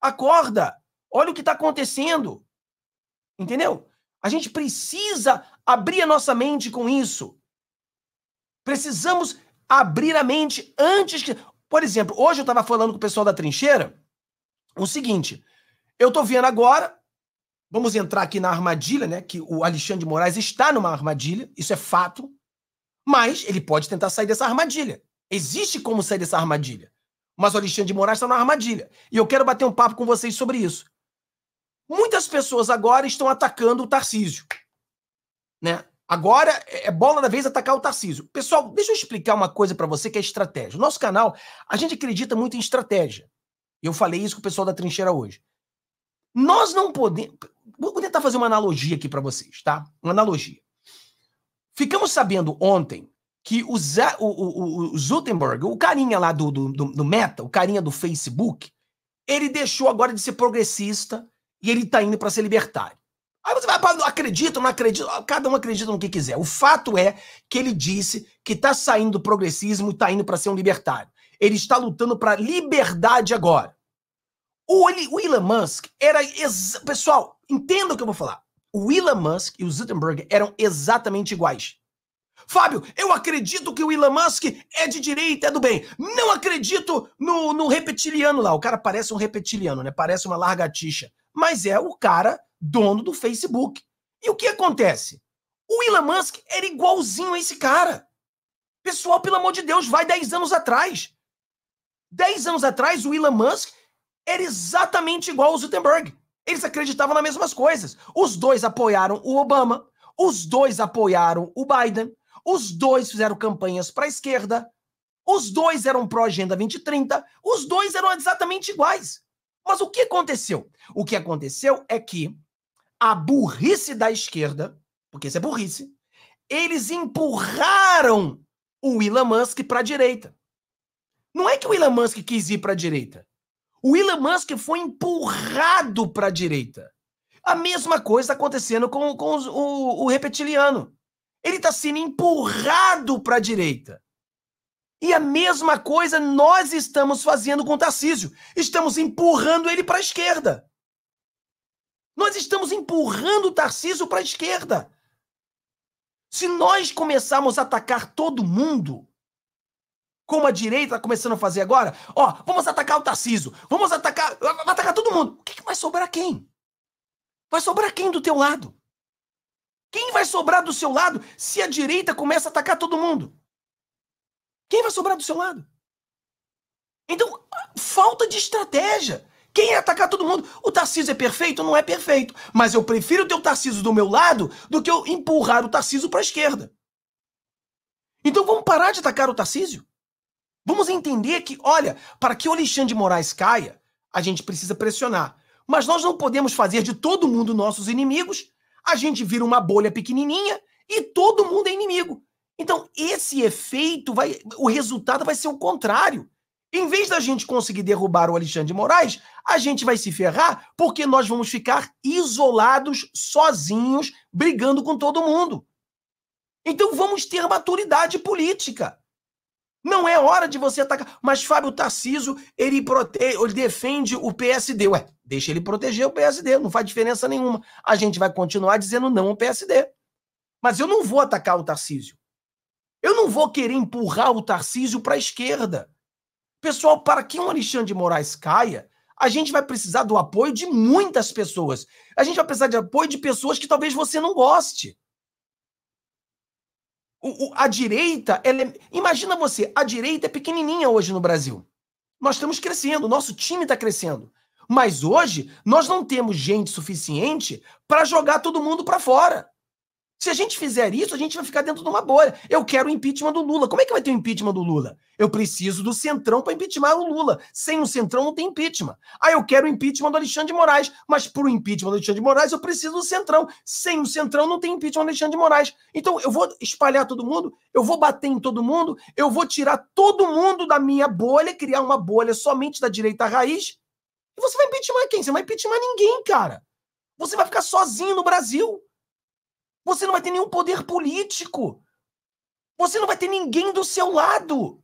Acorda. Olha o que está acontecendo. Entendeu? A gente precisa abrir a nossa mente com isso. Precisamos abrir a mente antes que. Por exemplo, hoje eu estava falando com o pessoal da trincheira o seguinte: eu estou vendo agora, vamos entrar aqui na armadilha, né? Que o Alexandre de Moraes está numa armadilha, isso é fato, mas ele pode tentar sair dessa armadilha. Existe como sair dessa armadilha. Mas o Alexandre de Moraes está numa armadilha. E eu quero bater um papo com vocês sobre isso. Muitas pessoas agora estão atacando o Tarcísio. Né? Agora é, é bola da vez atacar o Tarcísio. Pessoal, deixa eu explicar uma coisa para você que é estratégia. Nosso canal, a gente acredita muito em estratégia. Eu falei isso com o pessoal da trincheira hoje. Nós não podemos. Vou tentar fazer uma analogia aqui para vocês, tá? Uma analogia. Ficamos sabendo ontem que o, Zé, o, o, o Zutenberg, o carinha lá do, do, do Meta, o carinha do Facebook, ele deixou agora de ser progressista e ele tá indo para ser libertário. Aí você vai, acredito, não acredito, cada um acredita no que quiser. O fato é que ele disse que está saindo do progressismo e está indo para ser um libertário. Ele está lutando para liberdade agora. O, o Elon Musk era. Pessoal, entenda o que eu vou falar. O Elon Musk e o Zuckerberg eram exatamente iguais. Fábio, eu acredito que o Elon Musk é de direita, é do bem. Não acredito no, no reptiliano lá. O cara parece um reptiliano, né? Parece uma largatixa. Mas é o cara dono do Facebook. E o que acontece? O Elon Musk era igualzinho a esse cara. Pessoal, pelo amor de Deus, vai 10 anos atrás. 10 anos atrás, o Elon Musk era exatamente igual ao Zuckerberg. Eles acreditavam nas mesmas coisas. Os dois apoiaram o Obama, os dois apoiaram o Biden, os dois fizeram campanhas para a esquerda, os dois eram pró-agenda 2030, os dois eram exatamente iguais. Mas o que aconteceu? O que aconteceu é que a burrice da esquerda, porque isso é burrice, eles empurraram o Elon Musk para a direita. Não é que o Elon Musk quis ir para a direita. O Elon Musk foi empurrado para a direita. A mesma coisa tá acontecendo com, com os, o, o reptiliano. Ele está sendo empurrado para a direita. E a mesma coisa nós estamos fazendo com o Tarcísio. Estamos empurrando ele para a esquerda. Nós estamos empurrando o Tarcísio para a esquerda. Se nós começarmos a atacar todo mundo, como a direita está começando a fazer agora, ó, vamos atacar o Tarcísio, vamos atacar, vai atacar todo mundo. O que, que vai sobrar quem? Vai sobrar quem do teu lado? Quem vai sobrar do seu lado se a direita começa a atacar todo mundo? Quem vai sobrar do seu lado? Então, falta de estratégia. Quem é atacar todo mundo? O Tarcísio é perfeito? Não é perfeito. Mas eu prefiro ter o Tarcísio do meu lado do que eu empurrar o Tarcísio para a esquerda. Então vamos parar de atacar o Tarcísio? Vamos entender que, olha, para que o Alexandre de Moraes caia, a gente precisa pressionar. Mas nós não podemos fazer de todo mundo nossos inimigos, a gente vira uma bolha pequenininha e todo mundo é inimigo. Então, esse efeito vai. O resultado vai ser o contrário. Em vez da gente conseguir derrubar o Alexandre de Moraes, a gente vai se ferrar porque nós vamos ficar isolados, sozinhos, brigando com todo mundo. Então vamos ter maturidade política. Não é hora de você atacar. Mas Fábio Tarciso, ele, prote... ele defende o PSD. Ué, deixa ele proteger o PSD, não faz diferença nenhuma. A gente vai continuar dizendo não ao PSD. Mas eu não vou atacar o Tarcísio. Eu não vou querer empurrar o Tarcísio para a esquerda. Pessoal, para que um Alexandre de Moraes caia, a gente vai precisar do apoio de muitas pessoas. A gente vai precisar de apoio de pessoas que talvez você não goste. O, o, a direita, é... imagina você, a direita é pequenininha hoje no Brasil. Nós estamos crescendo, nosso time está crescendo. Mas hoje, nós não temos gente suficiente para jogar todo mundo para fora. Se a gente fizer isso, a gente vai ficar dentro de uma bolha. Eu quero o impeachment do Lula. Como é que vai ter o impeachment do Lula? Eu preciso do Centrão para impeachment o Lula. Sem o Centrão não tem impeachment. Ah, eu quero o impeachment do Alexandre de Moraes. Mas para o impeachment do Alexandre de Moraes, eu preciso do Centrão. Sem o Centrão não tem impeachment do Alexandre de Moraes. Então eu vou espalhar todo mundo, eu vou bater em todo mundo, eu vou tirar todo mundo da minha bolha, criar uma bolha somente da direita raiz. E você vai impeachment quem? Você não vai impeachment ninguém, cara. Você vai ficar sozinho no Brasil. Você não vai ter nenhum poder político. Você não vai ter ninguém do seu lado.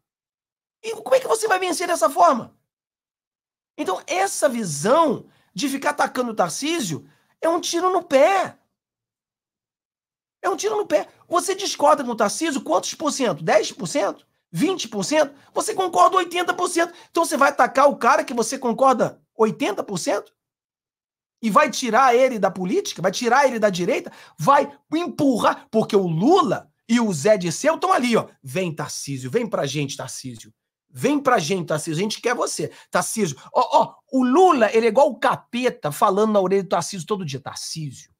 E como é que você vai vencer dessa forma? Então, essa visão de ficar atacando o Tarcísio é um tiro no pé. É um tiro no pé. Você discorda com o Tarcísio quantos por cento? 10%? 20%? Você concorda 80%. Então você vai atacar o cara que você concorda 80%? e vai tirar ele da política, vai tirar ele da direita, vai empurrar, porque o Lula e o Zé Disseu estão ali, ó. Vem, Tarcísio, vem pra gente, Tarcísio. Vem pra gente, Tarcísio, a gente quer você. Tarcísio, ó, ó, o Lula, ele é igual o capeta falando na orelha do Tarcísio todo dia. Tarcísio,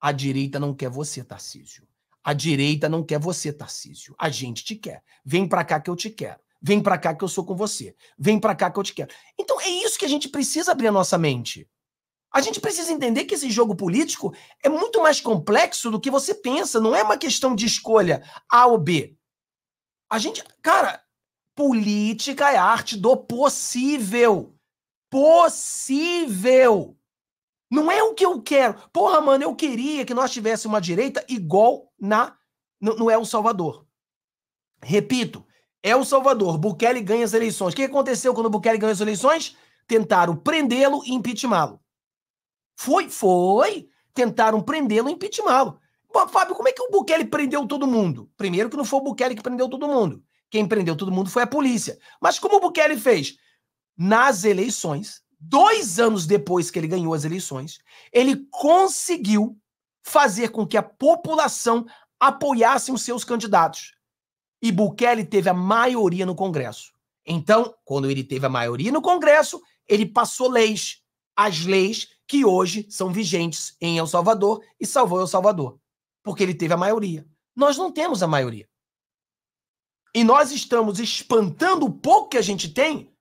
a direita não quer você, Tarcísio. A direita não quer você, Tarcísio. A gente te quer. Vem pra cá que eu te quero. Vem pra cá que eu sou com você. Vem pra cá que eu te quero. Então é isso que a gente precisa abrir a nossa mente. A gente precisa entender que esse jogo político é muito mais complexo do que você pensa, não é uma questão de escolha A ou B. A gente, cara, política é a arte do possível. Possível. Não é o que eu quero. Porra, mano, eu queria que nós tivéssemos uma direita igual na no, El Salvador. Repito, El Salvador, Bukele ganha as eleições. O que aconteceu quando o Bukele ganhou as eleições? Tentaram prendê-lo e impeachmá-lo. Foi, foi. Tentaram prendê-lo e impeachmá-lo. Fábio, como é que o Bukele prendeu todo mundo? Primeiro que não foi o Bukele que prendeu todo mundo. Quem prendeu todo mundo foi a polícia. Mas como o Bukele fez? Nas eleições, dois anos depois que ele ganhou as eleições, ele conseguiu fazer com que a população apoiasse os seus candidatos. E Bukele teve a maioria no Congresso. Então, quando ele teve a maioria no Congresso, ele passou leis. As leis que hoje são vigentes em El Salvador e salvou El Salvador, porque ele teve a maioria. Nós não temos a maioria. E nós estamos espantando o pouco que a gente tem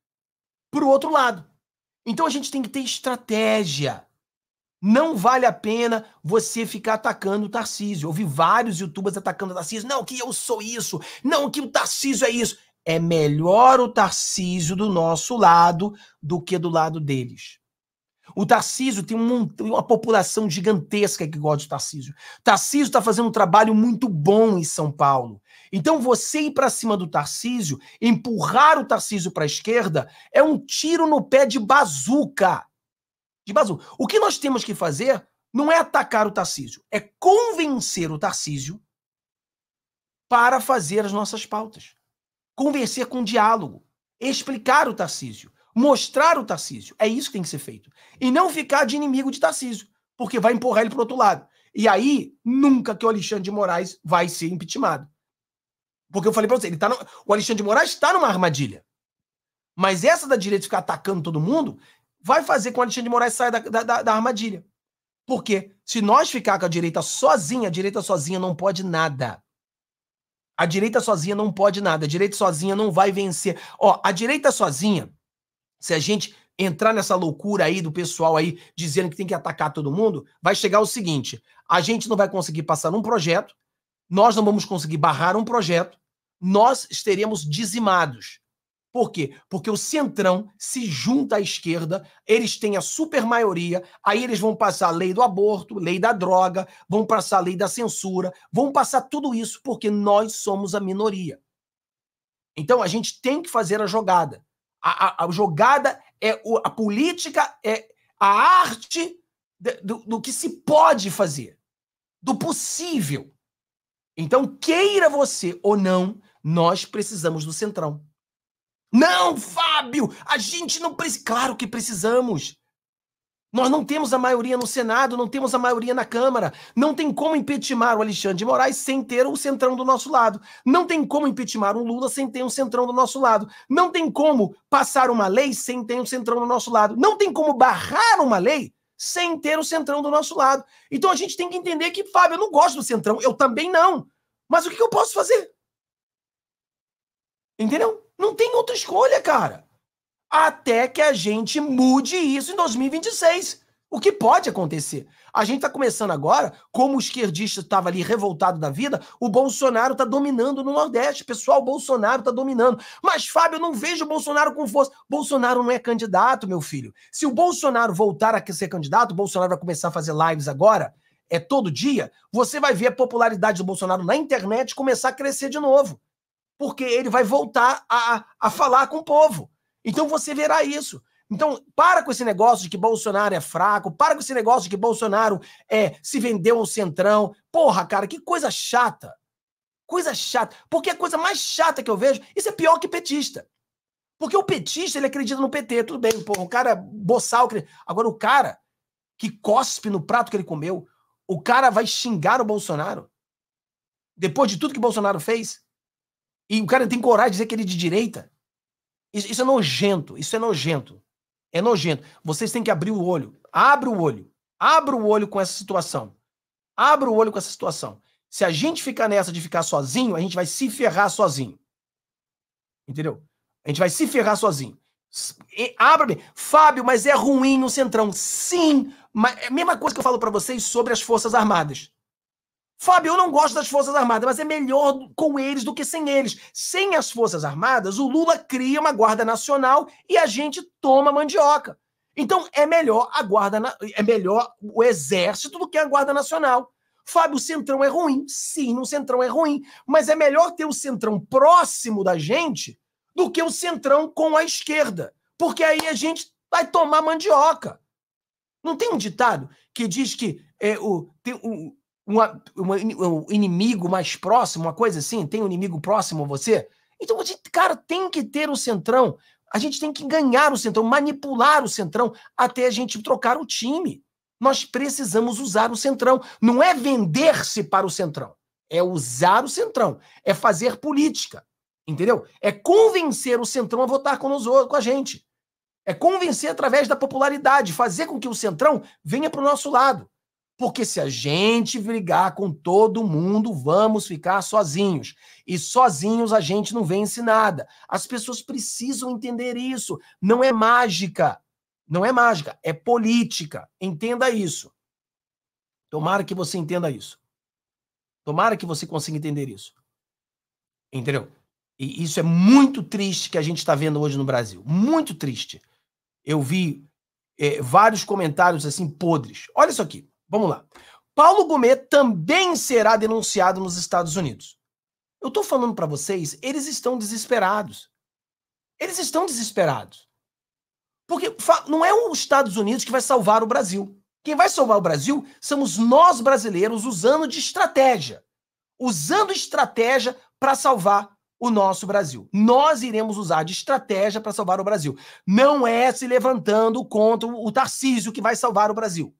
para o outro lado. Então a gente tem que ter estratégia. Não vale a pena você ficar atacando o Tarcísio. Eu vários youtubers atacando o Tarcísio. Não, que eu sou isso. Não, que o Tarcísio é isso. É melhor o Tarcísio do nosso lado do que do lado deles. O Tarcísio tem um, uma população gigantesca que gosta do Tarcísio. Tarcísio está fazendo um trabalho muito bom em São Paulo. Então, você ir para cima do Tarcísio, empurrar o Tarcísio para a esquerda, é um tiro no pé de bazuca. De bazuca. O que nós temos que fazer não é atacar o Tarcísio, é convencer o Tarcísio para fazer as nossas pautas. Convencer com diálogo, explicar o Tarcísio mostrar o Tarcísio. É isso que tem que ser feito. E não ficar de inimigo de Tarcísio, porque vai empurrar ele para outro lado. E aí, nunca que o Alexandre de Moraes vai ser impeachmentado. Porque eu falei para você, ele tá no... o Alexandre de Moraes está numa armadilha. Mas essa da direita ficar atacando todo mundo vai fazer com que o Alexandre de Moraes saia da, da, da armadilha. Porque se nós ficar com a direita sozinha, a direita sozinha não pode nada. A direita sozinha não pode nada. A direita sozinha não vai vencer. Ó, a direita sozinha se a gente entrar nessa loucura aí do pessoal aí dizendo que tem que atacar todo mundo, vai chegar o seguinte: a gente não vai conseguir passar um projeto, nós não vamos conseguir barrar um projeto, nós estaremos dizimados. Por quê? Porque o centrão se junta à esquerda, eles têm a maioria, aí eles vão passar a lei do aborto, lei da droga, vão passar a lei da censura, vão passar tudo isso porque nós somos a minoria. Então a gente tem que fazer a jogada. A, a, a jogada é o, a política é a arte de, do, do que se pode fazer, do possível. Então, queira você ou não, nós precisamos do Centrão. Não, Fábio, a gente não precisa. Claro que precisamos. Nós não temos a maioria no Senado, não temos a maioria na Câmara. Não tem como impeachment o Alexandre de Moraes sem ter o centrão do nosso lado. Não tem como impeachment o Lula sem ter um centrão do nosso lado. Não tem como passar uma lei sem ter um centrão do nosso lado. Não tem como barrar uma lei sem ter o centrão do nosso lado. Então a gente tem que entender que, Fábio, eu não gosto do centrão, eu também não. Mas o que eu posso fazer? Entendeu? Não tem outra escolha, cara até que a gente mude isso em 2026. O que pode acontecer? A gente está começando agora, como o esquerdista estava ali revoltado da vida, o Bolsonaro está dominando no Nordeste. Pessoal, o Bolsonaro está dominando. Mas, Fábio, eu não vejo o Bolsonaro com força. Bolsonaro não é candidato, meu filho. Se o Bolsonaro voltar a ser candidato, o Bolsonaro vai começar a fazer lives agora, é todo dia, você vai ver a popularidade do Bolsonaro na internet começar a crescer de novo. Porque ele vai voltar a, a falar com o povo. Então você verá isso. Então, para com esse negócio de que Bolsonaro é fraco, para com esse negócio de que Bolsonaro é se vendeu ao centrão. Porra, cara, que coisa chata. Coisa chata. Porque a coisa mais chata que eu vejo, isso é pior que petista. Porque o petista, ele acredita no PT, tudo bem, porra, o cara é boçal. Agora, o cara que cospe no prato que ele comeu, o cara vai xingar o Bolsonaro. Depois de tudo que Bolsonaro fez, e o cara tem coragem de dizer que ele é de direita. Isso, isso é nojento, isso é nojento. É nojento. Vocês têm que abrir o olho. Abre o olho. Abre o olho com essa situação. Abre o olho com essa situação. Se a gente ficar nessa de ficar sozinho, a gente vai se ferrar sozinho. Entendeu? A gente vai se ferrar sozinho. Abra me Fábio, mas é ruim no Centrão. Sim, mas é a mesma coisa que eu falo para vocês sobre as Forças Armadas. Fábio, eu não gosto das Forças Armadas, mas é melhor com eles do que sem eles. Sem as Forças Armadas, o Lula cria uma Guarda Nacional e a gente toma mandioca. Então é melhor a Guarda é melhor o Exército do que a Guarda Nacional. Fábio, o Centrão é ruim. Sim, o Centrão é ruim, mas é melhor ter o Centrão próximo da gente do que o Centrão com a esquerda, porque aí a gente vai tomar mandioca. Não tem um ditado que diz que é, o, tem, o, um, um, inimigo mais próximo, uma coisa assim? Tem um inimigo próximo a você? Então, cara, tem que ter o centrão. A gente tem que ganhar o centrão, manipular o centrão até a gente trocar o time. Nós precisamos usar o centrão. Não é vender-se para o centrão, é usar o centrão, é fazer política. Entendeu? É convencer o centrão a votar conosco, com a gente. É convencer através da popularidade, fazer com que o centrão venha para o nosso lado. Porque se a gente brigar com todo mundo, vamos ficar sozinhos. E sozinhos a gente não vence nada. As pessoas precisam entender isso. Não é mágica. Não é mágica, é política. Entenda isso. Tomara que você entenda isso. Tomara que você consiga entender isso. Entendeu? E isso é muito triste que a gente está vendo hoje no Brasil. Muito triste. Eu vi é, vários comentários assim podres. Olha isso aqui. Vamos lá. Paulo Gomet também será denunciado nos Estados Unidos. Eu estou falando para vocês, eles estão desesperados. Eles estão desesperados. Porque não é os Estados Unidos que vai salvar o Brasil. Quem vai salvar o Brasil somos nós brasileiros usando de estratégia. Usando estratégia para salvar o nosso Brasil. Nós iremos usar de estratégia para salvar o Brasil. Não é se levantando contra o Tarcísio que vai salvar o Brasil.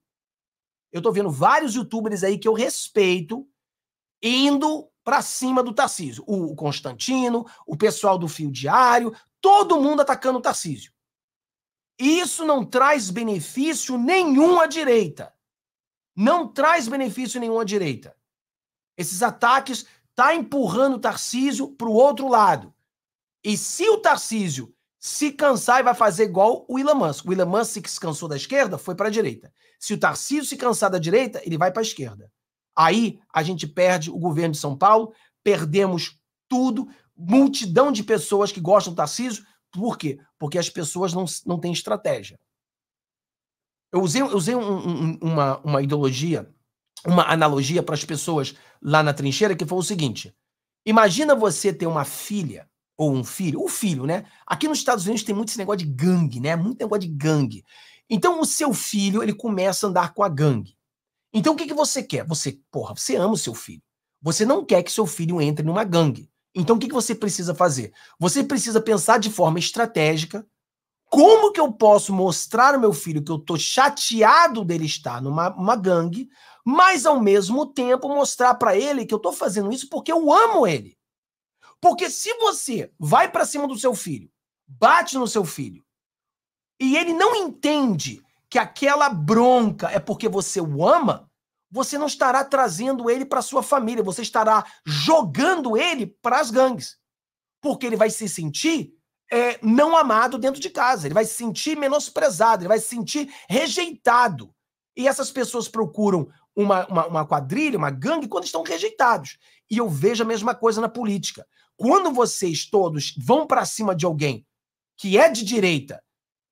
Eu tô vendo vários youtubers aí que eu respeito indo para cima do Tarcísio. O Constantino, o pessoal do Fio Diário, todo mundo atacando o Tarcísio. Isso não traz benefício nenhum à direita. Não traz benefício nenhum à direita. Esses ataques tá empurrando o Tarcísio para o outro lado. E se o Tarcísio se cansar e vai fazer igual o Elon Musk. O Elon Musk que se cansou da esquerda foi para a direita. Se o Tarcísio se cansar da direita, ele vai para a esquerda. Aí a gente perde o governo de São Paulo, perdemos tudo, multidão de pessoas que gostam do Tarcísio. Por quê? Porque as pessoas não, não têm estratégia. Eu usei, eu usei um, um, uma, uma ideologia, uma analogia para as pessoas lá na trincheira, que foi o seguinte: imagina você ter uma filha ou um filho, o filho, né? Aqui nos Estados Unidos tem muito esse negócio de gangue, né? Muito negócio de gangue. Então o seu filho, ele começa a andar com a gangue. Então o que, que você quer? Você, porra, você ama o seu filho. Você não quer que seu filho entre numa gangue. Então o que, que você precisa fazer? Você precisa pensar de forma estratégica como que eu posso mostrar ao meu filho que eu tô chateado dele estar numa gangue, mas ao mesmo tempo mostrar para ele que eu tô fazendo isso porque eu amo ele. Porque se você vai para cima do seu filho, bate no seu filho, e ele não entende que aquela bronca é porque você o ama, você não estará trazendo ele para sua família, você estará jogando ele para as gangues. Porque ele vai se sentir é, não amado dentro de casa, ele vai se sentir menosprezado, ele vai se sentir rejeitado. E essas pessoas procuram uma, uma, uma quadrilha, uma gangue, quando estão rejeitados. E eu vejo a mesma coisa na política. Quando vocês todos vão para cima de alguém que é de direita,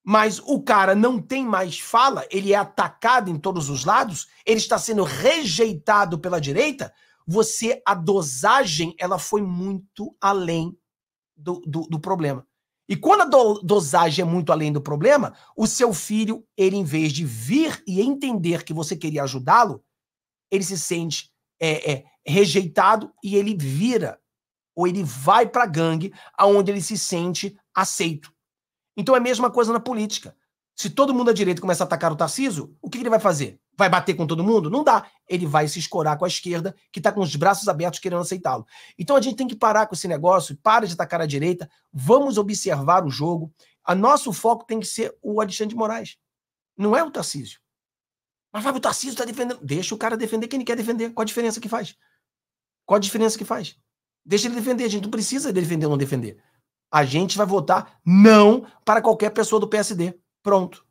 mas o cara não tem mais fala, ele é atacado em todos os lados, ele está sendo rejeitado pela direita, você a dosagem ela foi muito além do, do, do problema. E quando a do, dosagem é muito além do problema, o seu filho, ele em vez de vir e entender que você queria ajudá-lo, ele se sente é, é, rejeitado e ele vira ou ele vai para a gangue aonde ele se sente aceito. Então é a mesma coisa na política. Se todo mundo à direita começa a atacar o Tarciso, o que ele vai fazer? Vai bater com todo mundo? Não dá. Ele vai se escorar com a esquerda, que está com os braços abertos querendo aceitá-lo. Então a gente tem que parar com esse negócio, para de atacar a direita, vamos observar o jogo. A nosso foco tem que ser o Alexandre de Moraes, não é o Tarcísio. Mas Fábio Tarcísio está defendendo. Deixa o cara defender quem ele quer defender. Qual a diferença que faz? Qual a diferença que faz? Deixa ele defender. A gente não precisa defender ou não defender. A gente vai votar não para qualquer pessoa do PSD. Pronto.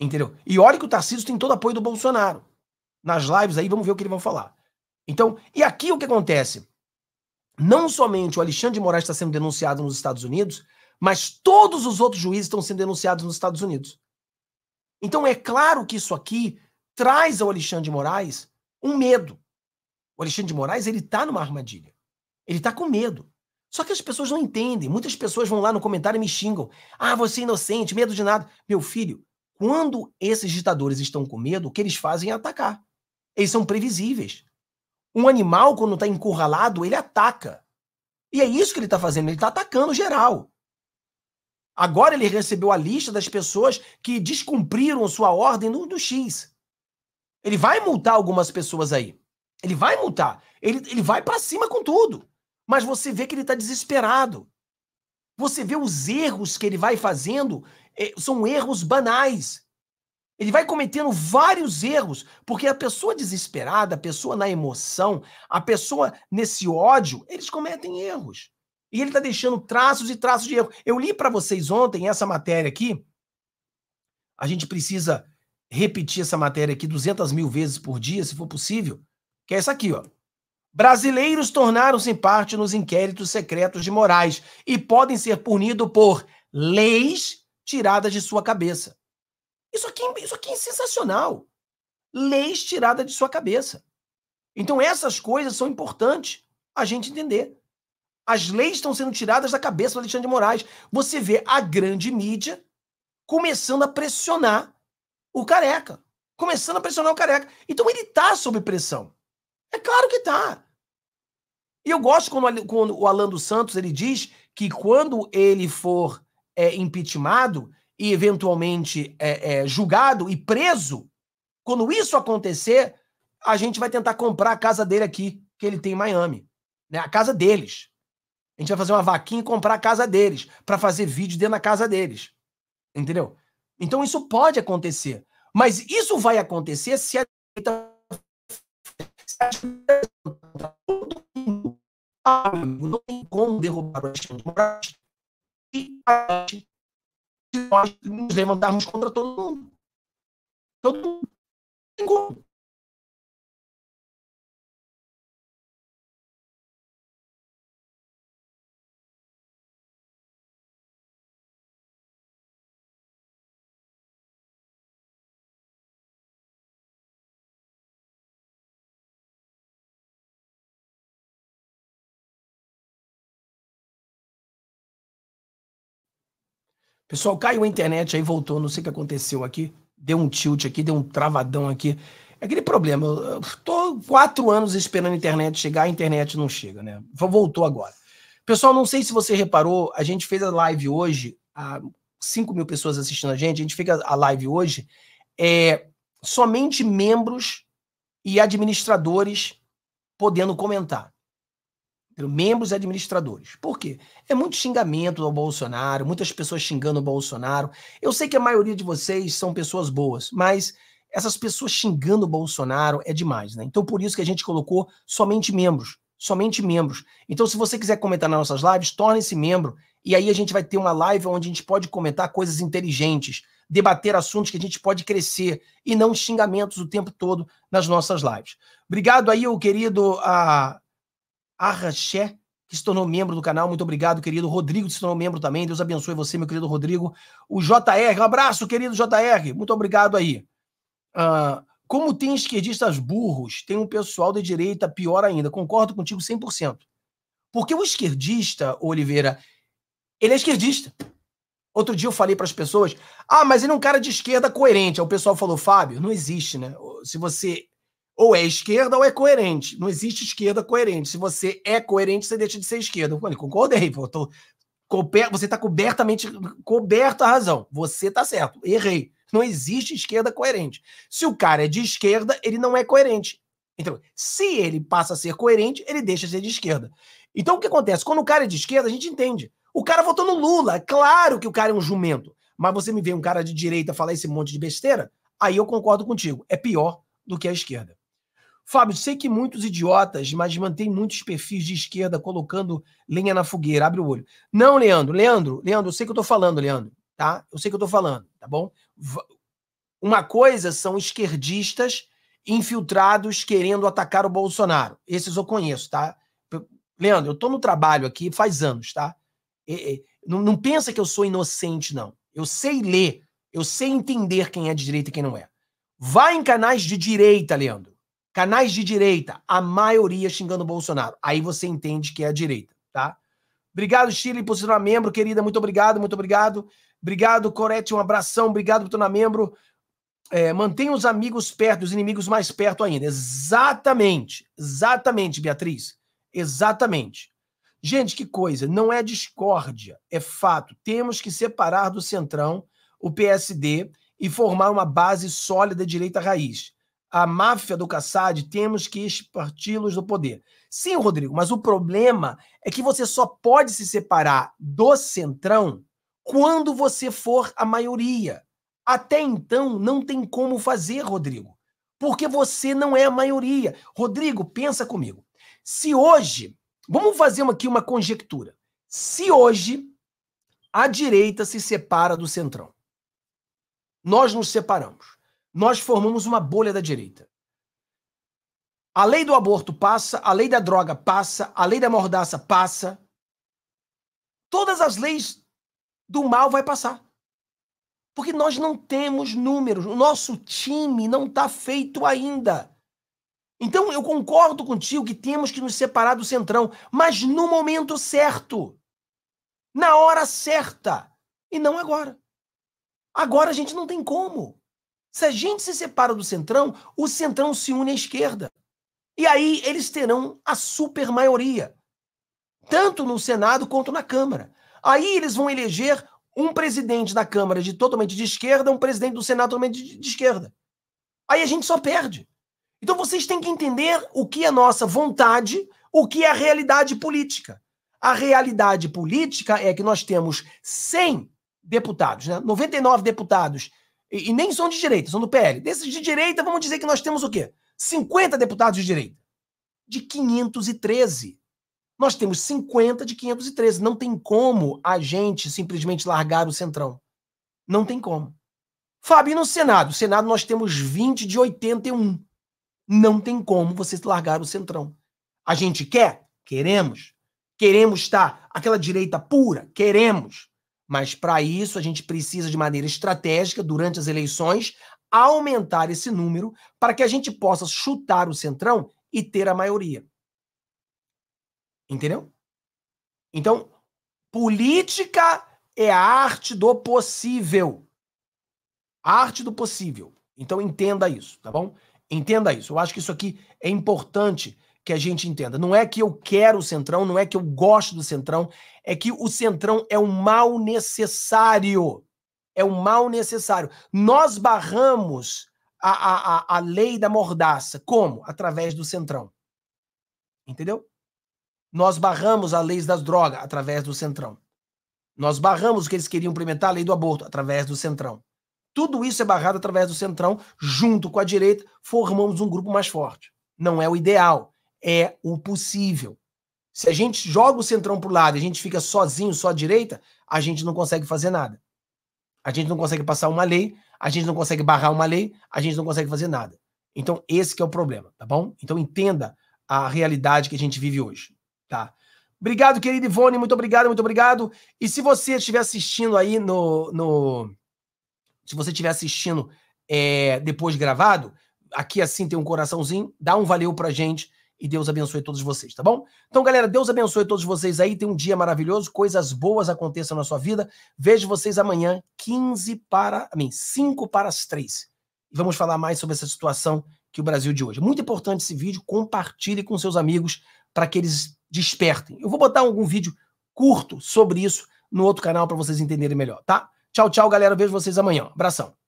Entendeu? E olha que o Tarcísio tem todo apoio do Bolsonaro. Nas lives aí, vamos ver o que ele vai falar. Então, e aqui o que acontece? Não somente o Alexandre de Moraes está sendo denunciado nos Estados Unidos, mas todos os outros juízes estão sendo denunciados nos Estados Unidos. Então, é claro que isso aqui traz ao Alexandre de Moraes um medo. O Alexandre de Moraes ele está numa armadilha. Ele está com medo. Só que as pessoas não entendem. Muitas pessoas vão lá no comentário e me xingam. Ah, você é inocente, medo de nada. Meu filho, quando esses ditadores estão com medo, o que eles fazem é atacar. Eles são previsíveis. Um animal, quando está encurralado, ele ataca. E é isso que ele está fazendo, ele está atacando geral. Agora ele recebeu a lista das pessoas que descumpriram sua ordem no, no X. Ele vai multar algumas pessoas aí. Ele vai multar. Ele, ele vai para cima com tudo mas você vê que ele está desesperado. Você vê os erros que ele vai fazendo, é, são erros banais. Ele vai cometendo vários erros, porque a pessoa desesperada, a pessoa na emoção, a pessoa nesse ódio, eles cometem erros. E ele está deixando traços e traços de erro. Eu li para vocês ontem essa matéria aqui. A gente precisa repetir essa matéria aqui 200 mil vezes por dia, se for possível, que é essa aqui, ó. Brasileiros tornaram-se parte nos inquéritos secretos de Moraes e podem ser punidos por leis tiradas de sua cabeça. Isso aqui, isso aqui é sensacional. Leis tiradas de sua cabeça. Então, essas coisas são importantes a gente entender. As leis estão sendo tiradas da cabeça do Alexandre de Moraes. Você vê a grande mídia começando a pressionar o careca. Começando a pressionar o careca. Então, ele está sob pressão. É claro que tá. E eu gosto quando, quando o Alan dos Santos ele diz que quando ele for é, impeachmentado e eventualmente é, é, julgado e preso, quando isso acontecer, a gente vai tentar comprar a casa dele aqui, que ele tem em Miami. Né? A casa deles. A gente vai fazer uma vaquinha e comprar a casa deles, para fazer vídeo dentro da casa deles. Entendeu? Então isso pode acontecer. Mas isso vai acontecer se a direita todo mundo, não tem como derrubar o Alexandre de Moraes e nós nos levantarmos contra todo mundo. Todo mundo. Não tem como. Pessoal, caiu a internet aí, voltou, não sei o que aconteceu aqui. Deu um tilt aqui, deu um travadão aqui. É aquele problema, eu tô quatro anos esperando a internet chegar, a internet não chega, né? Voltou agora. Pessoal, não sei se você reparou, a gente fez a live hoje, há 5 mil pessoas assistindo a gente, a gente fez a live hoje, é, somente membros e administradores podendo comentar pelos membros e administradores. Por quê? É muito xingamento ao Bolsonaro, muitas pessoas xingando o Bolsonaro. Eu sei que a maioria de vocês são pessoas boas, mas essas pessoas xingando o Bolsonaro é demais, né? Então por isso que a gente colocou somente membros, somente membros. Então se você quiser comentar nas nossas lives, torne-se membro e aí a gente vai ter uma live onde a gente pode comentar coisas inteligentes, debater assuntos que a gente pode crescer e não xingamentos o tempo todo nas nossas lives. Obrigado aí o querido a Arraché, que se tornou membro do canal. Muito obrigado, querido. Rodrigo, que se tornou membro também. Deus abençoe você, meu querido Rodrigo. O JR, um abraço, querido JR. Muito obrigado aí. Uh, como tem esquerdistas burros, tem um pessoal de direita pior ainda. Concordo contigo 100%. Porque o esquerdista, Oliveira, ele é esquerdista. Outro dia eu falei para as pessoas: ah, mas ele é um cara de esquerda coerente. Aí o pessoal falou: Fábio, não existe, né? Se você ou é esquerda ou é coerente. Não existe esquerda coerente. Se você é coerente, você deixa de ser esquerda. Eu concordei, eu tô, você está cobertamente coberto a razão. Você está certo. Errei. Não existe esquerda coerente. Se o cara é de esquerda, ele não é coerente. Então, se ele passa a ser coerente, ele deixa de ser de esquerda. Então, o que acontece? Quando o cara é de esquerda, a gente entende. O cara votou no Lula. É claro que o cara é um jumento. Mas você me vê um cara de direita falar esse monte de besteira, aí eu concordo contigo. É pior do que a esquerda. Fábio, sei que muitos idiotas, mas mantém muitos perfis de esquerda colocando lenha na fogueira. Abre o olho. Não, Leandro, Leandro, Leandro, eu sei que eu tô falando, Leandro, tá? Eu sei que eu tô falando, tá bom? Uma coisa são esquerdistas infiltrados querendo atacar o Bolsonaro. Esses eu conheço, tá? Leandro, eu tô no trabalho aqui faz anos, tá? E, e, não, não pensa que eu sou inocente, não. Eu sei ler, eu sei entender quem é de direita e quem não é. Vai em canais de direita, Leandro Canais de direita, a maioria xingando o Bolsonaro. Aí você entende que é a direita, tá? Obrigado, Chile, por ser uma membro, querida. Muito obrigado, muito obrigado. Obrigado, Corete, um abração. Obrigado por uma membro. É, mantenha os amigos perto, os inimigos mais perto ainda. Exatamente, exatamente, Beatriz. Exatamente. Gente, que coisa, não é discórdia, é fato. Temos que separar do Centrão o PSD e formar uma base sólida de direita raiz a máfia do Kassad, temos que exparti-los do poder. Sim, Rodrigo, mas o problema é que você só pode se separar do centrão quando você for a maioria. Até então, não tem como fazer, Rodrigo, porque você não é a maioria. Rodrigo, pensa comigo. Se hoje, vamos fazer aqui uma conjectura. Se hoje a direita se separa do centrão, nós nos separamos nós formamos uma bolha da direita. A lei do aborto passa, a lei da droga passa, a lei da mordaça passa. Todas as leis do mal vai passar. Porque nós não temos números, o nosso time não está feito ainda. Então eu concordo contigo que temos que nos separar do centrão, mas no momento certo. Na hora certa. E não agora. Agora a gente não tem como. Se a gente se separa do centrão, o centrão se une à esquerda. E aí eles terão a super maioria, tanto no Senado quanto na Câmara. Aí eles vão eleger um presidente da Câmara de totalmente de esquerda, um presidente do Senado totalmente de, de esquerda. Aí a gente só perde. Então vocês têm que entender o que é nossa vontade, o que é a realidade política. A realidade política é que nós temos 100 deputados, né? 99 deputados e, e nem são de direita, são do PL. Desses de direita, vamos dizer que nós temos o quê? 50 deputados de direita. De 513. Nós temos 50 de 513. Não tem como a gente simplesmente largar o centrão. Não tem como. Fábio, no Senado? No Senado nós temos 20 de 81. Não tem como vocês largar o centrão. A gente quer? Queremos. Queremos estar aquela direita pura? Queremos. Mas para isso a gente precisa de maneira estratégica durante as eleições aumentar esse número para que a gente possa chutar o centrão e ter a maioria. Entendeu? Então, política é a arte do possível. A arte do possível. Então entenda isso, tá bom? Entenda isso. Eu acho que isso aqui é importante que a gente entenda. Não é que eu quero o Centrão, não é que eu gosto do Centrão, é que o Centrão é um mal necessário. É um mal necessário. Nós barramos a, a, a lei da mordaça. Como? Através do Centrão. Entendeu? Nós barramos a lei das drogas através do Centrão. Nós barramos o que eles queriam implementar, a lei do aborto, através do Centrão. Tudo isso é barrado através do Centrão, junto com a direita, formamos um grupo mais forte. Não é o ideal é o possível. Se a gente joga o centrão para o lado e a gente fica sozinho, só à direita, a gente não consegue fazer nada. A gente não consegue passar uma lei, a gente não consegue barrar uma lei, a gente não consegue fazer nada. Então, esse que é o problema, tá bom? Então, entenda a realidade que a gente vive hoje, tá? Obrigado, querido Ivone, muito obrigado, muito obrigado. E se você estiver assistindo aí no. no se você estiver assistindo é, depois gravado, aqui assim tem um coraçãozinho, dá um valeu pra gente e Deus abençoe todos vocês, tá bom? Então, galera, Deus abençoe todos vocês aí. Tem um dia maravilhoso, coisas boas aconteçam na sua vida. Vejo vocês amanhã, 15 para. Bem, 5 para as 3. E vamos falar mais sobre essa situação que o Brasil de hoje. Muito importante esse vídeo, compartilhe com seus amigos para que eles despertem. Eu vou botar algum vídeo curto sobre isso no outro canal para vocês entenderem melhor, tá? Tchau, tchau, galera. Vejo vocês amanhã. Abração.